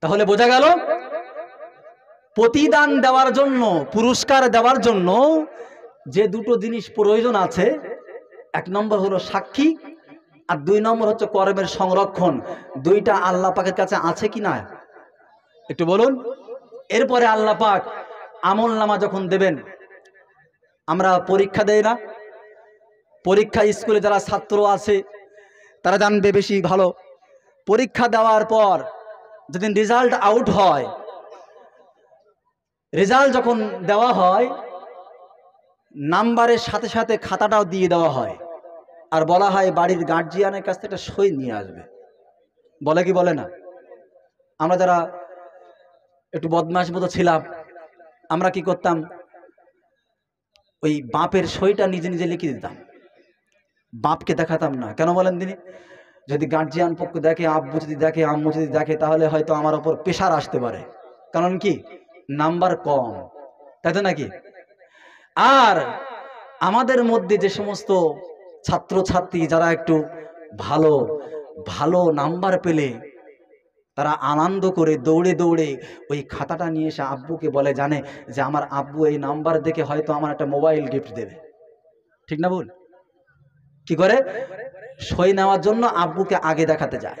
তাহলে বোঝা গেল প্রতিদান দেওয়ার জন্য পুরস্কার দেওয়ার জন্য যে দুটো জিনিস প্রয়োজন আছে এক নম্বর হলো সাক্ষী আর দুই নম্বর হচ্ছে কর্মের সংরক্ষণ দুইটা আল্লাহ পাকের কাছে আছে কি না একটু বলুন এরপরে আল্লাহ পাক আমল নামা যখন দেবেন আমরা পরীক্ষা দেই না পরীক্ষা স্কুলে যারা ছাত্র আছে তারা জানবে বেশি ভালো পরীক্ষা দেওয়ার পর যদি রেজাল্ট আউট হয় রেজাল্ট যখন দেওয়া হয় নাম্বারের সাথে সাথে খাতাটাও দিয়ে দেওয়া হয় আর বলা হয় বাড়ির গার্জিয়ানের কাছ থেকে একটা সই নিয়ে আসবে বলে কি বলে না আমরা যারা একটু বদমাস মতো ছিলাম আমরা কি করতাম ওই বাপের সইটা নিজে নিজে লিখে দিতাম বাপকে দেখাতাম না কেন বলেন তিনি যদি গার্জিয়ান পক্ষ দেখে আব্বু যদি দেখে আম্মু যদি দেখে তাহলে হয়তো আমার ওপর পেশার আসতে পারে কারণ কি নাম্বার কম তাই তো নাকি আর আমাদের মধ্যে যে সমস্ত ছাত্র ছাত্রী যারা একটু ভালো ভালো নাম্বার পেলে তারা আনন্দ করে দৌড়ে দৌড়ে ওই খাতাটা নিয়ে এসে আব্বুকে বলে জানে যে আমার আব্বু এই নাম্বার দেখে হয়তো আমার একটা মোবাইল গিফট দেবে ঠিক না বল কি করে সই নেওয়ার জন্য আব্বুকে আগে দেখাতে যায়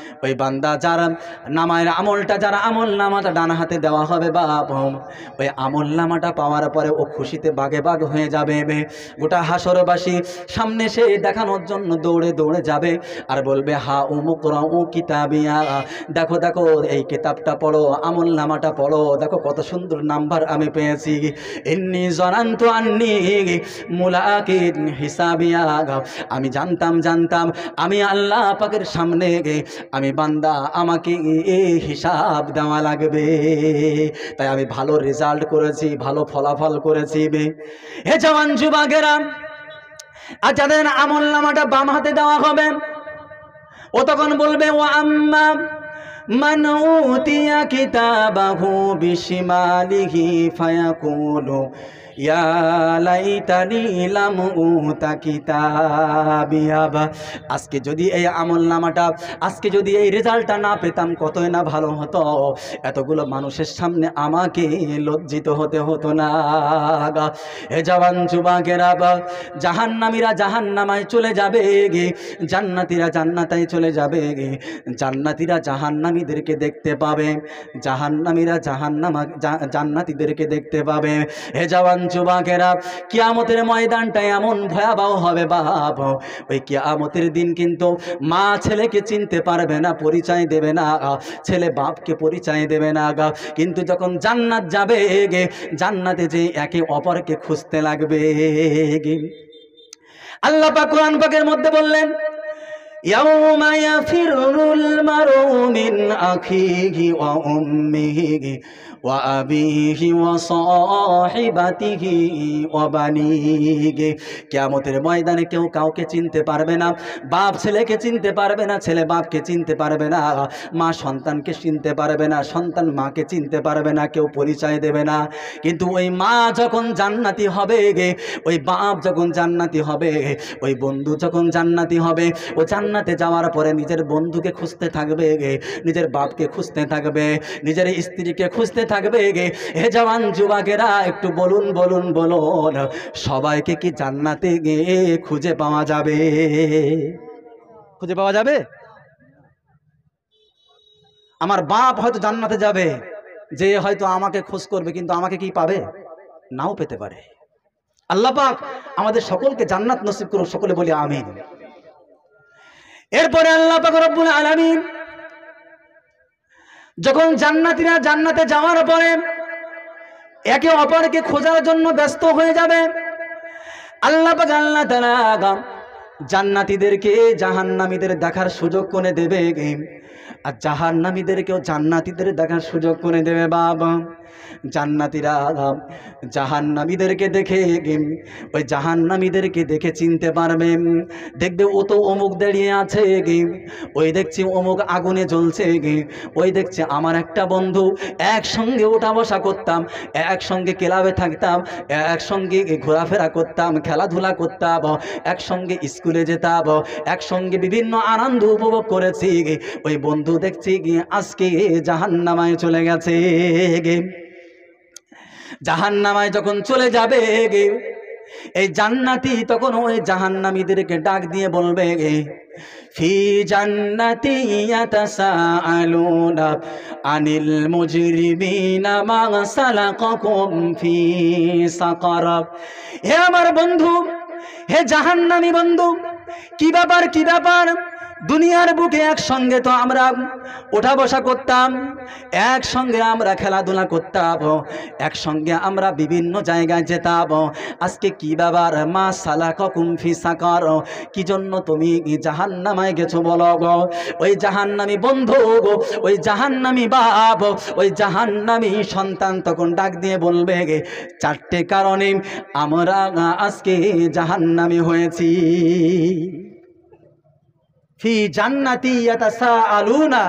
ওই বান্দা যার নামায়ের আমলটা যার আমল নামাটা ডান হাতে দেওয়া হবে বাপ ওই আমল নামাটা পাওয়ার পরে ও খুশিতে বাগে বাঘ হয়ে যাবে গোটা হাসরবাসী সামনে সে দেখানোর জন্য দৌড়ে দৌড়ে যাবে আর বলবে হা উমুক ও কিতাবিয়া দেখো দেখো এই কিতাবটা পড়ো আমল নামাটা পড়ো দেখো কত সুন্দর নাম্বার আমি পেয়েছি এমনি জনান্ত আননি মুলাকি হিসাবিয়া আমি জানতাম জানতাম আমি আল্লাহ পাকের সামনে আমি বান্দা আমাকে এই হিসাব দেওয়া লাগবে তাই আমি ভালো রেজাল্ট করেছি ভালো ফলাফল করেছি বে হে জওয়ান যুবাগেরা আর যাদের আমল নামাটা বাম হাতে দেওয়া হবে ও তখন বলবে ও আম্মা মানুতিয়া কিতাবাহু বিশিমালিহি ফায়াকুলু আজকে যদি এই আমল নামাটা আজকে যদি এই রেজাল্টটা না পেতাম কতই না ভালো হতো এতগুলো মানুষের সামনে আমাকে লজ্জিত হতে হতো না হে জওয়ান বা জাহান্নামিরা জাহান্নামায় চলে যাবে গে জান্নাতিরা জান্নাতায় চলে যাবে গে জান্নাতিরা জাহান্নামীদেরকে দেখতে পাবে জাহান্নামিরা জাহান্নামা জান্নাতিদেরকে দেখতে পাবে হে জওয়ান যুবকেরা কিয়ামতের ময়দানটা এমন ভয়াবহ হবে বাপ ওই কিয়ামতের দিন কিন্তু মা ছেলেকে চিনতে পারবে না পরিচয় দেবে না ছেলে বাপকে পরিচয় দেবে না গা কিন্তু যখন জান্নাত যাবে গে জান্নাতে যে একে অপরকে খুঁজতে লাগবে গে আল্লাহ পাক কোরআন পাকের মধ্যে বললেন يوم يفر المرء من أخيه وأمه وأبيه وصاحبته وبنيه কিয়ামতের ময়দানে কেউ কাউকে চিনতে পারবে না বাপ ছেলেকে চিনতে পারবে না ছেলে বাপকে চিনতে পারবে না মা সন্তানকে চিনতে পারবে না সন্তান মাকে চিনতে পারবে না কেউ পরিচয় দেবে না কিন্তু ওই মা যখন জান্নাতি হবে গে ওই বাপ যখন জান্নাতি হবে ওই বন্ধু যখন জান্নাতি হবে ও জান্নাতে যাওয়ার পরে নিজের বন্ধুকে খুঁজতে থাকবে গে নিজের বাপকে খুঁজতে থাকবে নিজের স্ত্রীকে খুঁজতে থাকবে গে এ জওয়ান যুবকেরা একটু বলুন বলুন বলুন সবাইকে কি জান্নাতে গিয়ে খুঁজে পাওয়া যাবে খুঁজে পাওয়া যাবে আমার বাপ হয়তো জান্নাতে যাবে যে হয়তো আমাকে খোঁজ করবে কিন্তু আমাকে কি পাবে নাও পেতে পারে আল্লাহ পাক আমাদের সকলকে জান্নাত নসিব করুক সকলে বলি আমিন এরপরে আল্লাহ পাক রব্বুল আলামিন যখন জান্নাতিরা জান্নাতে যাওয়ার পরে একে অপরকে খোঁজার জন্য ব্যস্ত হয়ে যাবে আল্লাহ আল্লাহ তারা জান্নাতিদেরকে জাহান্নামীদের দেখার সুযোগ করে দেবে আর জাহান্নামীদেরকেও জান্নাতিদের দেখার সুযোগ করে দেবে বাবা জান্নাতিরা জাহান্নামীদেরকে দেখে গেম ওই জাহান্নামীদেরকে দেখে চিনতে পারবে দেখবে ও তো অমুক দাঁড়িয়ে আছে গেম ওই দেখছি অমুক আগুনে জ্বলছে ওই দেখছে আমার একটা বন্ধু একসঙ্গে ওঠা বসা করতাম একসঙ্গে ক্লাবে থাকতাম একসঙ্গে ঘোরাফেরা করতাম খেলাধুলা করতাম একসঙ্গে স্কুলে যেতাম একসঙ্গে বিভিন্ন আনন্দ উপভোগ করেছি গে ওই বন্ধু দেখছি আজকে জাহান্নামায় চলে গেছে জাহান নামায় যখন চলে যাবে গে এই জান্নাতি তখন ওই জাহান্নামীদেরকে ডাক দিয়ে বলবে গে ফি জান্নাতি ইয়াতাসাআলুনা আনিল মুজরিমিনা মা সালাকাকুম ফি সাকার হে আমার বন্ধু হে জাহান্নামী বন্ধু কি ব্যাপার কি ব্যাপার দুনিয়ার বুকে একসঙ্গে তো আমরা ওঠা বসা করতাম একসঙ্গে আমরা খেলাধুলা করতাম একসঙ্গে আমরা বিভিন্ন জায়গায় যেতাম আজকে কি বাবার মা সালা ফিসা কর কি জন্য তুমি জাহান নামায় গেছো বলো গো ওই জাহান্নামি বন্ধু গো ওই জাহান্নামি বাপ ওই জাহান্নামি সন্তান তখন ডাক দিয়ে বলবে গে চারটে কারণে আমরা আজকে জাহান্নামি হয়েছি ফি জান্নাতি ইয়াতাসাআলুনা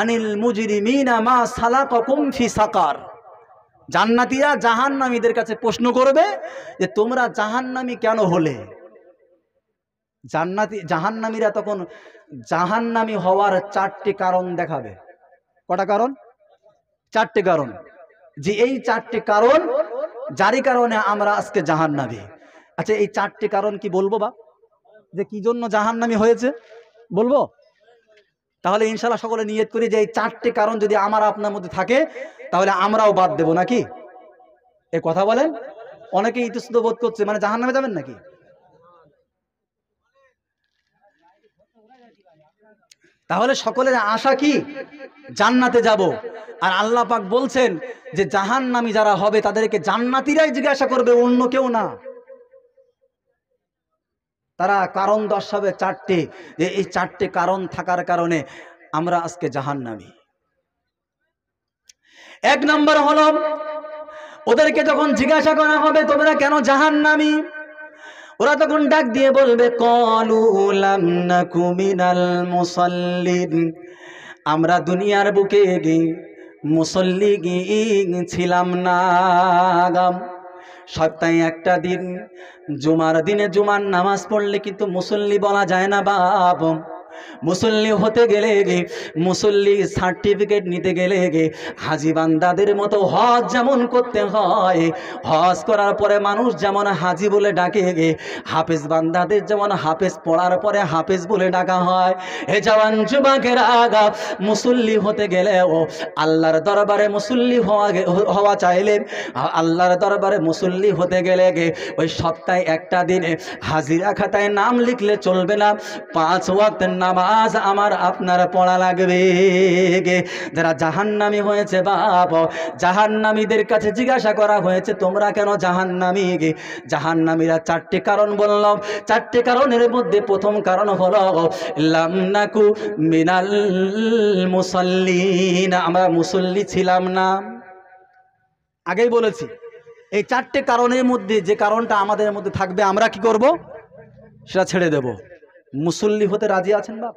আনিল মুজরিমিনা মা সালাকাকুম ফি সাকার জান্নাতীরা জাহান্নামীদের কাছে প্রশ্ন করবে যে তোমরা জাহান্নামী কেন হলে জান্নাতি জাহান্নামীরা তখন জাহান্নামী হওয়ার চারটি কারণ দেখাবে কটা কারণ চারটি কারণ যে এই চারটি কারণ যারই কারণে আমরা আজকে জাহান্নামী আচ্ছা এই চারটি কারণ কি বলবো বা যে কি জন্য জাহান্নামী হয়েছে বলবো তাহলে ইনশাল্লাহ সকলে নিয়ত করি যে এই চারটি কারণ যদি আমার আপনার মধ্যে থাকে তাহলে আমরাও বাদ দেব নাকি এ কথা বলেন অনেকে ইতিস্ত বোধ করছে মানে জাহান নামে যাবেন নাকি তাহলে সকলের আশা কি জান্নাতে যাব আর আল্লাহ পাক বলছেন যে জাহান নামি যারা হবে তাদেরকে জান্নাতিরাই জিজ্ঞাসা করবে অন্য কেউ না তারা কারণ দর্শাবে চারটে যে এই চারটে কারণ থাকার কারণে আমরা আজকে জাহান নামি এক নম্বর হল ওদেরকে যখন জিজ্ঞাসা করা হবে তোমরা কেন জাহান নামি ওরা তখন ডাক দিয়ে বলবে আমরা দুনিয়ার বুকে মুসল্লি ছিলাম না সপ্তাহে একটা দিন জুমার দিনে জুমার নামাজ পড়লে কিন্তু মুসল্লি বলা যায় না বাপ মুসল্লি হতে গেলে গে মুসল্লি সার্টিফিকেট নিতে গেলে গে হাজি বান্দাদের মতো হজ যেমন করতে হয় হজ করার পরে মানুষ যেমন হাজি বলে ডাকে গে হাফেজ বান্দাদের যেমন হাফেজ পড়ার পরে হাফেজ বলে ডাকা হয় হে জওয়ান যুবকের আগা মুসল্লি হতে গেলে ও আল্লাহর দরবারে মুসল্লি হওয়া হওয়া চাইলে আল্লাহর দরবারে মুসল্লি হতে গেলে গে ওই সপ্তাহে একটা দিনে হাজিরা খাতায় নাম লিখলে চলবে না পাঁচ নাম নামাজ আমার আপনার পড়া লাগবে যারা জাহান্নামি হয়েছে বাপ জাহান্নামীদের কাছে জিজ্ঞাসা করা হয়েছে তোমরা কেন জাহান্নামি জাহান্নামীরা চারটি কারণ বলল চারটি কারণের মধ্যে প্রথম কারণ হল লামনাকু মিনাল না আমরা মুসল্লি ছিলাম না আগেই বলেছি এই চারটে কারণের মধ্যে যে কারণটা আমাদের মধ্যে থাকবে আমরা কি করব সেটা ছেড়ে দেব মুসল্লি হতে রাজি আছেন বাপ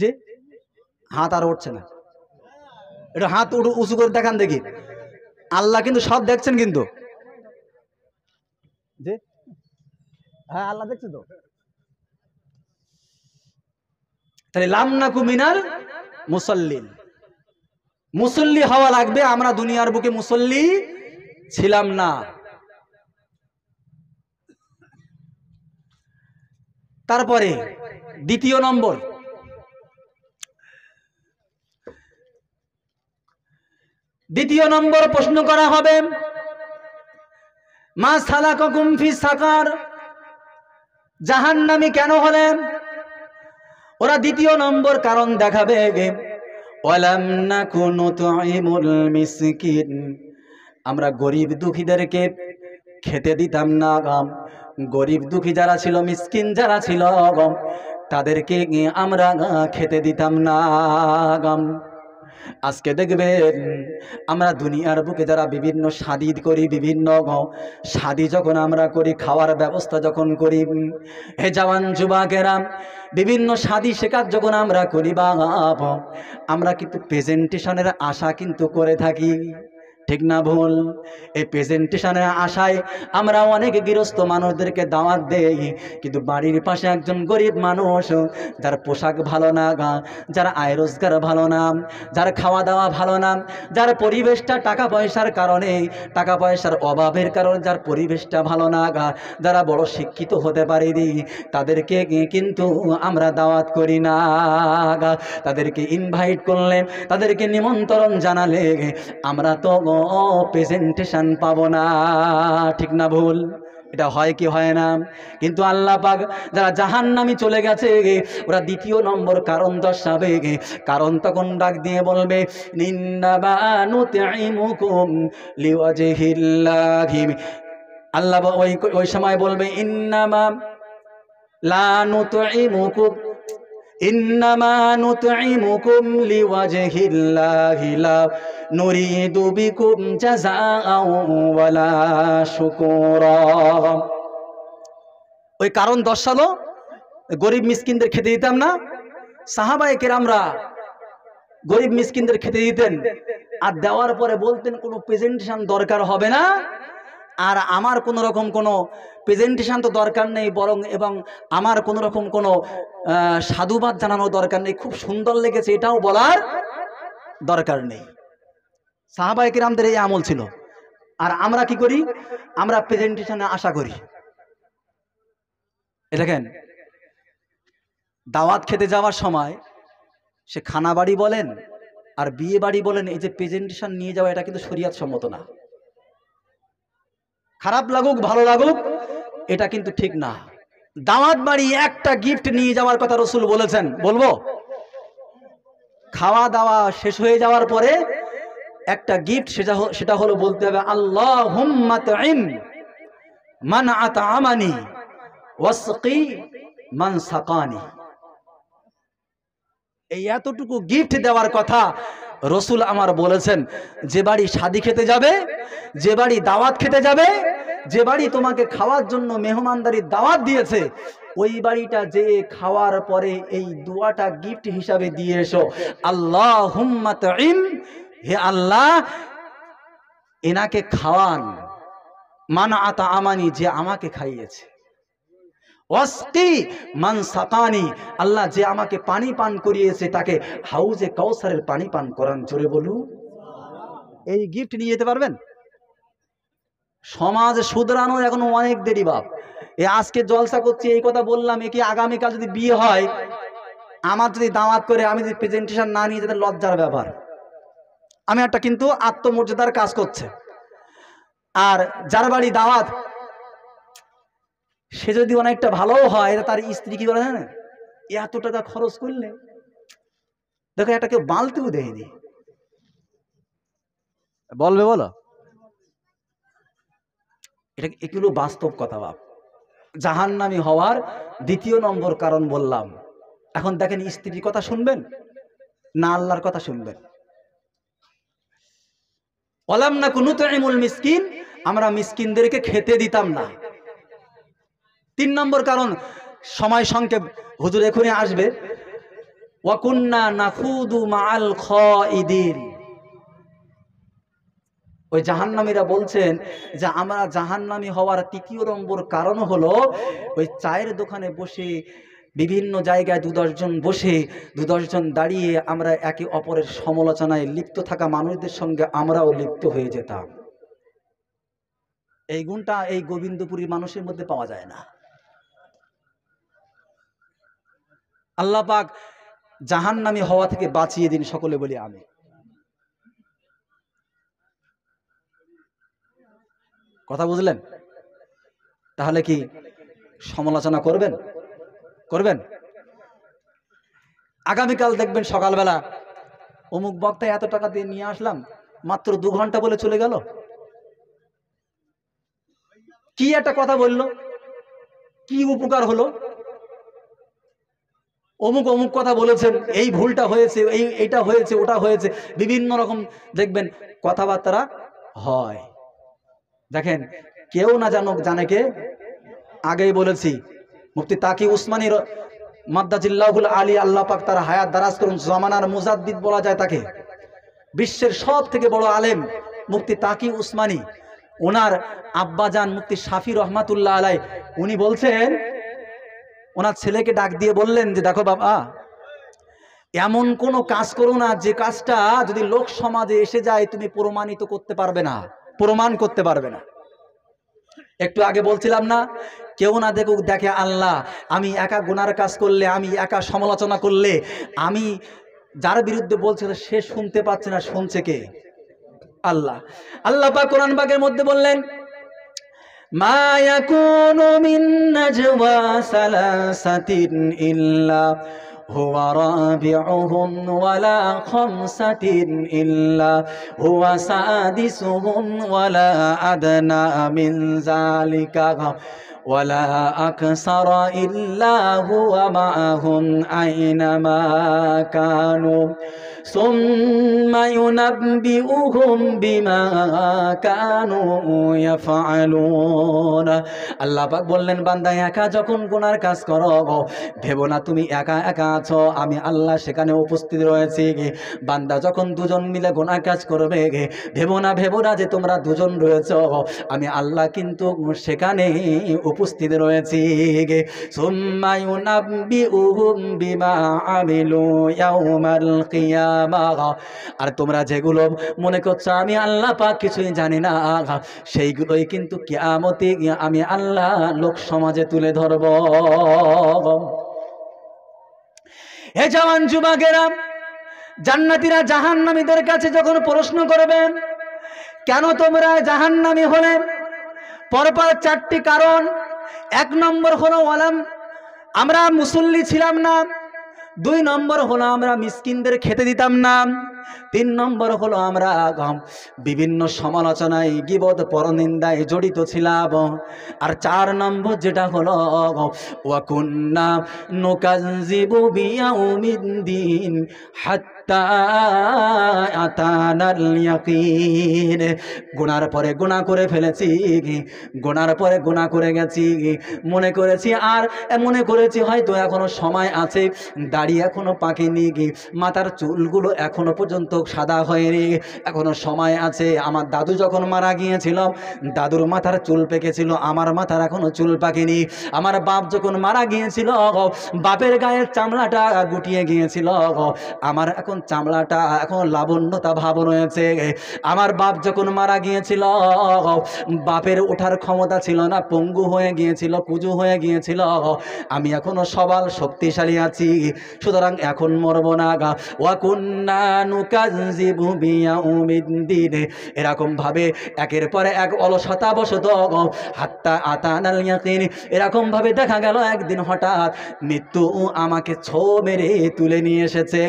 যে হাত আর উঠছে না এটা হাত উঠু উঁচু করে দেখান দেখি আল্লাহ কিন্তু সব দেখছেন কিন্তু যে হ্যাঁ আল্লাহ দেখছে তো তাহলে লামনাকু মিনাল মুসল্লি মুসল্লি হওয়া লাগবে আমরা দুনিয়ার বুকে মুসল্লি ছিলাম না তারপরে দ্বিতীয় নম্বর দ্বিতীয় নম্বর প্রশ্ন করা হবে মা সালাক কুমফি সাকার জাহান নামি কেন হলেন ওরা দ্বিতীয় নম্বর কারণ দেখাবে আমরা গরিব দুঃখীদেরকে খেতে দিতাম না গরিব দুঃখী যারা ছিল মিসকিন যারা ছিল তাদেরকে আমরা খেতে দিতাম না গম আজকে দেখবেন আমরা দুনিয়ার বুকে যারা বিভিন্ন স্বাদিদ করি বিভিন্ন স্বাদি যখন আমরা করি খাওয়ার ব্যবস্থা যখন করি হে জওয়ান যুবাকেরা বিভিন্ন স্বাদি শেখার যখন আমরা করি বা আমরা কিন্তু প্রেজেন্টেশনের আশা কিন্তু করে থাকি ঠিক না ভুল এই প্রেজেন্টেশনে আশায় আমরা অনেক গৃহস্থ মানুষদেরকে দাওয়াত দেই কিন্তু বাড়ির পাশে একজন গরিব মানুষ যার পোশাক ভালো না গা যার আয় রোজগার ভালো না যার খাওয়া দাওয়া ভালো না যার পরিবেশটা টাকা পয়সার কারণে টাকা পয়সার অভাবের কারণে যার পরিবেশটা ভালো না গা যারা বড় শিক্ষিত হতে পারেনি তাদেরকে কিন্তু আমরা দাওয়াত করি না গা তাদেরকে ইনভাইট করলে তাদেরকে নিমন্ত্রণ জানালে আমরা তো প্রেজেন্টেশন পাবো না ঠিক না ভুল এটা হয় কি হয় না কিন্তু আল্লাহ পাক যারা জাহান নামি চলে গেছে ওরা দ্বিতীয় নম্বর কারণ দর্শাবে কারণ তখন ডাক দিয়ে বলবে আল্লাহ ওই ওই সময় বলবে ইন্নামা লানুত إنما نطعمكم لوجه الله لا نريد بكم جزاء ولا شكورا ওই কারণ দর্শালো গরিব মিসকিনদের খেতে দিতাম না সাহাবায় কেরামরা গরিব মিসকিনদের খেতে দিতেন আর দেওয়ার পরে বলতেন কোনো প্রেজেন্টেশন দরকার হবে না আর আমার কোনো রকম কোনো প্রেজেন্টেশান তো দরকার নেই বরং এবং আমার কোনো রকম কোনো সাধুবাদ জানানো দরকার নেই খুব সুন্দর লেগেছে এটাও বলার দরকার নেই সাহাবাহিকের আমাদের এই আমল ছিল আর আমরা কি করি আমরা প্রেজেন্টেশনে আশা করি দেখেন দাওয়াত খেতে যাওয়ার সময় সে খানা বাড়ি বলেন আর বিয়ে বাড়ি বলেন এই যে প্রেজেন্টেশন নিয়ে যাওয়া এটা কিন্তু শরিয়াত সম্মত না খারাপ লাগুক ভালো লাগুক এটা কিন্তু ঠিক না দাওয়াত বাড়ি একটা গিফট নিয়ে যাওয়ার কথা রসুল বলেছেন বলবো খাওয়া দাওয়া শেষ হয়ে যাওয়ার পরে একটা গিফট সেটা সেটা হলো বলতে হবে আল্লাহ মান আত আমানি ওয়াসকি মান সাকানি এই এতটুকু গিফট দেওয়ার কথা রসুল আমার বলেছেন যে বাড়ি সাদি খেতে যাবে যে বাড়ি দাওয়াত খেতে যাবে যে বাড়ি তোমাকে খাওয়ার জন্য মেহমানদারির দাওয়াত দিয়েছে ওই বাড়িটা যে খাওয়ার পরে এই দুয়াটা গিফট হিসাবে দিয়ে এসো আল্লাহ হুম্মাত হে আল্লাহ এনাকে খাওয়ান মানা আতা আমানি যে আমাকে খাইয়েছে অস্তি মান সাতানি আল্লাহ যে আমাকে পানি পান করিয়েছে তাকে হাউজে কাউসারের পানি পান করান জোরে বলু এই গিফট নিয়ে যেতে পারবেন সমাজ শুধরানোর এখন অনেক দেরি বাপ এ আজকে জলসা করছি এই কথা বললাম একে কি আগামীকাল যদি বিয়ে হয় আমার যদি দাওয়াত করে আমি যদি প্রেজেন্টেশন না নিয়ে যেতে লজ্জার ব্যাপার আমি একটা কিন্তু আত্মমর্যাদার কাজ করছে আর যার বাড়ি দাওয়াত সে যদি অনেকটা ভালোও হয় তার স্ত্রী কি করে জানে এত টাকা খরচ করলে দেখো একটা কেউ বালতিও দেয়নি বলবে বলো এটা এগুলো বাস্তব কথা বাপ জাহান্নামি হওয়ার দ্বিতীয় নম্বর কারণ বললাম এখন দেখেন স্ত্রীর কথা শুনবেন না আল্লাহর কথা শুনবেন অলাম না কোনো তো মিসকিন আমরা মিসকিনদেরকে খেতে দিতাম না তিন নম্বর কারণ সময় সংক্ষেপ হুজুর এখনই আসবে ওয়াকুন্না নাফুদু মাল খ ইদিন ওই জাহান্নামীরা বলছেন যে আমরা জাহান্নামী হওয়ার তৃতীয় নম্বর কারণ হলো ওই চায়ের দোকানে বসে বিভিন্ন জায়গায় দু দশজন বসে দু দশজন দাঁড়িয়ে আমরা একে অপরের সমালোচনায় লিপ্ত থাকা মানুষদের সঙ্গে আমরাও লিপ্ত হয়ে যেতাম এই গুণটা এই গোবিন্দপুরীর মানুষের মধ্যে পাওয়া যায় না আল্লাহ পাক জাহান্নামি হওয়া থেকে বাঁচিয়ে দিন সকলে বলি আমি কথা বুঝলেন তাহলে কি সমালোচনা করবেন করবেন আগামীকাল দেখবেন সকালবেলা অমুক বক্তা এত টাকা দিয়ে নিয়ে আসলাম মাত্র দু ঘন্টা বলে চলে গেল কি একটা কথা বলল কি উপকার হলো অমুক অমুক কথা বলেছেন এই ভুলটা হয়েছে এই এটা হয়েছে ওটা হয়েছে বিভিন্ন রকম দেখবেন কথাবার্তারা হয় দেখেন কেউ না জানুক জানে কে আগেই বলেছি মুফতি তাকি উসমানির মাদ্দা জিল্লাহুল আলী আল্লাহ পাক তারা হায়াত দারাজ করুন জমানার মুজাদ্দিদ বলা যায় তাকে বিশ্বের সব থেকে বড় আলেম মুফতি তাকি উসমানি ওনার আব্বাজান মুক্তি শাফি রহমাতুল্লাহ আলাই উনি বলছেন ওনার ছেলেকে ডাক দিয়ে বললেন যে দেখো বাবা এমন কোনো কাজ করো না যে কাজটা যদি লোক সমাজে এসে যায় তুমি প্রমাণিত করতে পারবে না প্রমাণ করতে পারবে না একটু আগে বলছিলাম না কেউ না দেখুক দেখে আল্লাহ আমি একা গোনার কাজ করলে আমি একা সমালোচনা করলে আমি যার বিরুদ্ধে বলছিল সে শুনতে পাচ্ছে না শুনছে কে আল্লাহ আল্লাহ বা কোরআন বাগের মধ্যে বললেন ما يكون من نجوى ثلاثة إلا هو رابعهم ولا خمسة إلا هو سادسهم ولا أدنى من ذلك ولا أكثر إلا هو معهم أينما كانوا ثم ينبئهم بما كانوا يفعلون আল্লাহ পাক বললেন বান্দা একা যখন গুনার কাজ করো ভেবো না তুমি একা একা আছো আমি আল্লাহ সেখানে উপস্থিত রয়েছি বান্দা যখন দুজন মিলে গুনার কাজ করবে ভেবো না ভেবো না যে তোমরা দুজন রয়েছ আমি আল্লাহ কিন্তু সেখানেই উপস্থিত রয়েছি আর তোমরা যেগুলো মনে করছো আমি আল্লাহ পাক কিছুই জানি না সেইগুলোই কিন্তু কেয়ামতে আমি আল্লাহ লোক সমাজে তুলে ধরব হে জওয়ান যুবকেরা জান্নাতিরা জাহান্নামীদের কাছে যখন প্রশ্ন করবেন কেন তোমরা জাহান্নামী হলেন পরপর চারটি কারণ এক নম্বর হলো আলাম আমরা মুসল্লি ছিলাম না দুই নম্বর হলো আমরা মিসকিনদের খেতে দিতাম না তিন নম্বর হলো আমরা বিভিন্ন সমালোচনায় গিবদ পরনিন্দায় জড়িত ছিলাম আর চার নম্বর যেটা হলো ওয়াকুন্না নোকাজিবু উমিদ্দিন হাত গুনার পরে গুণা করে ফেলেছি গুনার পরে গুণা করে গেছি মনে করেছি আর মনে করেছি হয়তো এখনো সময় আছে দাড়ি এখনো পাকেনি মাথার চুলগুলো এখনো পর্যন্ত সাদা হয়নি এখনো সময় আছে আমার দাদু যখন মারা গিয়েছিল দাদুর মাথার চুল পেকেছিল আমার মাথার এখনো চুল পাকেনি আমার বাপ যখন মারা গিয়েছিল বাপের গায়ের চামড়াটা গুটিয়ে গিয়েছিল আমার এখন এখন চামড়াটা এখন লাবণ্যতা ভাব রয়েছে আমার বাপ যখন মারা গিয়েছিল বাপের ওঠার ক্ষমতা ছিল না পঙ্গু হয়ে গিয়েছিল কুজু হয়ে গিয়েছিল আমি এখনো সবাল শক্তিশালী আছি সুতরাং এখন মরব না গা ওয়াকুন্নানুকাজিবুবিয়াউমিদ্দিন এরকমভাবে একের পরে এক অলসতা বসত হাত্তা আতানাল ইয়াকিন এরকমভাবে দেখা গেল একদিন হঠাৎ মৃত্যু আমাকে ছো মেরে তুলে নিয়ে এসেছে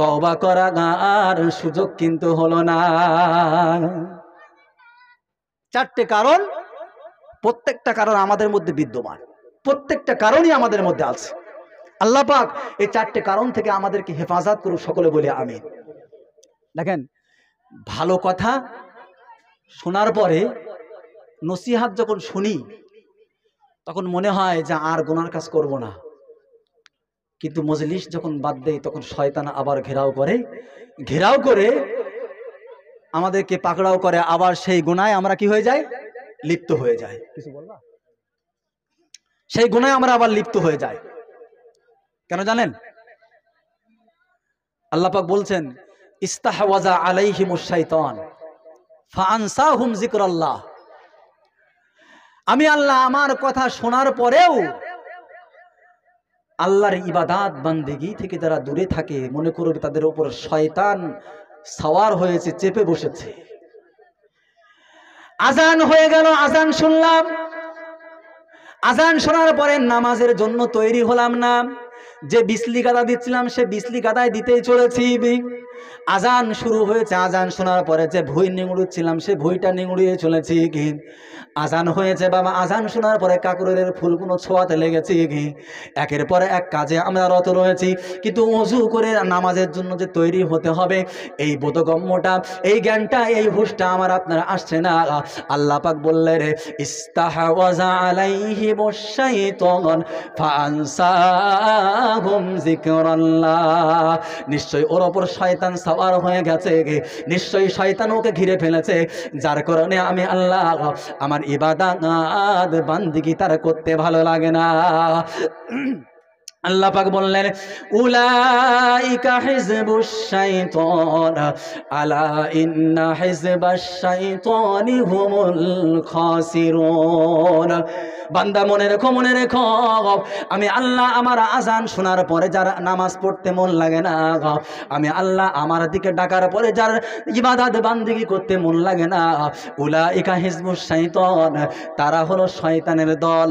তব তবা করা আর সুযোগ কিন্তু হলো না চারটে কারণ প্রত্যেকটা কারণ আমাদের মধ্যে বিদ্যমান প্রত্যেকটা কারণই আমাদের মধ্যে আছে আল্লাহ পাক এই চারটে কারণ থেকে আমাদেরকে হেফাজত করুক সকলে বলে আমি দেখেন ভালো কথা শোনার পরে নসিহাত যখন শুনি তখন মনে হয় যে আর গোনার কাজ করব না কিন্তু মজলিস যখন বাদ দেয় তখন শয়তান আবার ঘেরাও করে ঘেরাও করে আমাদেরকে পাকড়াও করে আবার সেই গুনায় আমরা কি হয়ে যাই লিপ্ত হয়ে যায় কিছু বলবা সেই গুনায় আমরা আবার লিপ্ত হয়ে যাই কেন জানেন আল্লাপাক বলছেন ইস্তাহওয়াজা আলাইহিম শৈতান ফানসাহুম জিকরাল্লাহ আমি আল্লাহ আমার কথা শোনার পরেও আল্লাহর ইবাদাত বান্দিগি থেকে তারা দূরে থাকে মনে করবে তাদের ওপর শয়তান সাওয়ার হয়েছে চেপে বসেছে আজান হয়ে গেল আজান শুনলাম আজান শোনার পরে নামাজের জন্য তৈরি হলাম না যে বিসলি গাদা দিচ্ছিলাম সে বিসলি গাদায় দিতেই চলেছি আজান শুরু হয়েছে আজান শোনার পরে যে ভুই নিংড়ুচ্ছিলাম সে ভুইটা নিংড়িয়ে চলেছি কি আজান হয়েছে বাবা আজান শোনার পরে কাকুরের ফুলগুলো ছোঁয়াতে লেগেছি কি একের পরে এক কাজে আমরা রত রয়েছি কিন্তু অজু করে নামাজের জন্য যে তৈরি হতে হবে এই বোধগম্যটা এই জ্ঞানটা এই হুসটা আমার আপনার আসছে না আল্লাহ পাক বললে রে ইস্তাহাওয়াজা আলাইহি নিশ্চয় ওর ওপর শয়তান শয়তান সবার হয়ে গেছে নিশ্চয়ই শয়তান ওকে ঘিরে ফেলেছে যার কারণে আমি আল্লাহ আমার ইবাদাত বান্দিগি তার করতে ভালো লাগে না আল্লাহ পাক বললেন উলাইকা হিজবুশ শাইতান আলা ইন্না হিজবাশ শাইতানি হুমুল খাসিরুন বান্দা মনে রেখো মনে রেখো আমি আল্লাহ আমার আজান শোনার পরে যার নামাজ পড়তে মন লাগে না আমি আল্লাহ আমার দিকে ডাকার পরে যার ইবাদাত বান্দিগি করতে মন লাগে না উলা ইকা হিজবুর শাইতন তারা হলো শয়তানের দল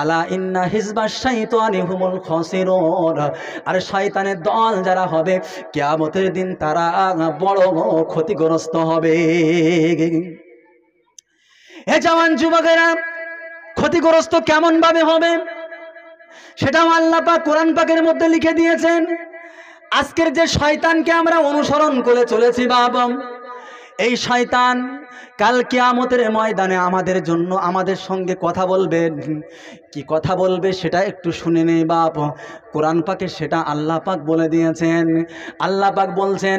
আলা ইন্না হিজবার শাইতনি হুমুল খসিরোর আর শয়তানের দল যারা হবে কেয়ামতের দিন তারা বড় ক্ষতিগ্রস্ত হবে হে জওয়ান যুবকেরা ক্ষতিগ্রস্ত কেমন ভাবে হবে সেটাও আল্লাপাক কোরআন পাকের মধ্যে লিখে দিয়েছেন আজকের যে শয়তানকে আমরা অনুসরণ করে চলেছি বাবম এই শয়তান কাল কিয়ামতের ময়দানে আমাদের জন্য আমাদের সঙ্গে কথা বলবে কি কথা বলবে সেটা একটু শুনে নেই বাপ কোরআন পাকে সেটা আল্লাহ পাক বলে দিয়েছেন আল্লাহ পাক বলছেন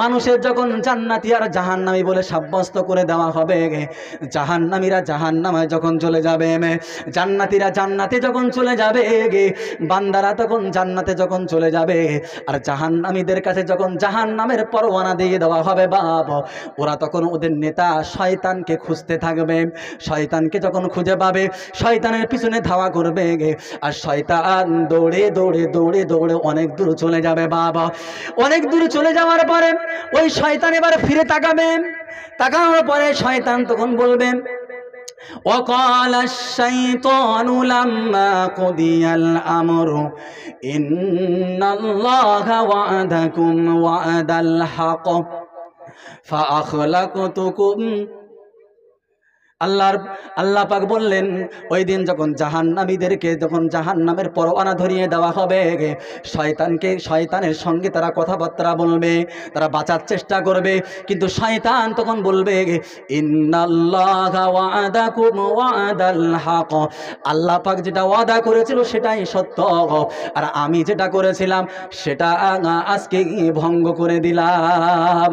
মানুষের যখন জান্নাতি আর জাহান্নামি বলে সাব্যস্ত করে দেওয়া হবে জাহান্নামিরা জাহান্নামে যখন চলে যাবে জান্নাতিরা জান্নাতে যখন চলে যাবে গে বান্দারা তখন জান্নাতে যখন চলে যাবে আর জাহান্নামীদের কাছে যখন জাহান্নামের পরোয়ানা দিয়ে দেওয়া হবে বাপ ওরা তখন ওদের নেতা শয়তানকে খুঁজতে থাকবে শয়তানকে যখন খুঁজে পাবে শয়তানের পিছনে ধাওয়া করবে আর শয়তান দৌড়ে দৌড়ে দৌড়ে দৌড়ে অনেক দূর চলে যাবে বাবা অনেক দূর চলে যাওয়ার পরে ওই শয়তান এবার ফিরে তাকাবে তাকানোর পরে শয়তান তখন বলবে وقال الشيطان لما قضي الأمر إن الله وعدكم وعد الحق ফা আখলা আল্লাহর আল্লাহ পাক বললেন ওই দিন যখন জাহান্নামীদেরকে যখন জাহান্নামের পরোয়ানা ধরিয়ে দেওয়া হবে শয়তানকে শয়তানের সঙ্গে তারা কথাবার্তা বলবে তারা বাঁচার চেষ্টা করবে কিন্তু শয়তান তখন বলবে আল্লাহ পাক যেটা ওয়াদা করেছিল সেটাই সত্য আর আমি যেটা করেছিলাম সেটা আজকে ভঙ্গ করে দিলাম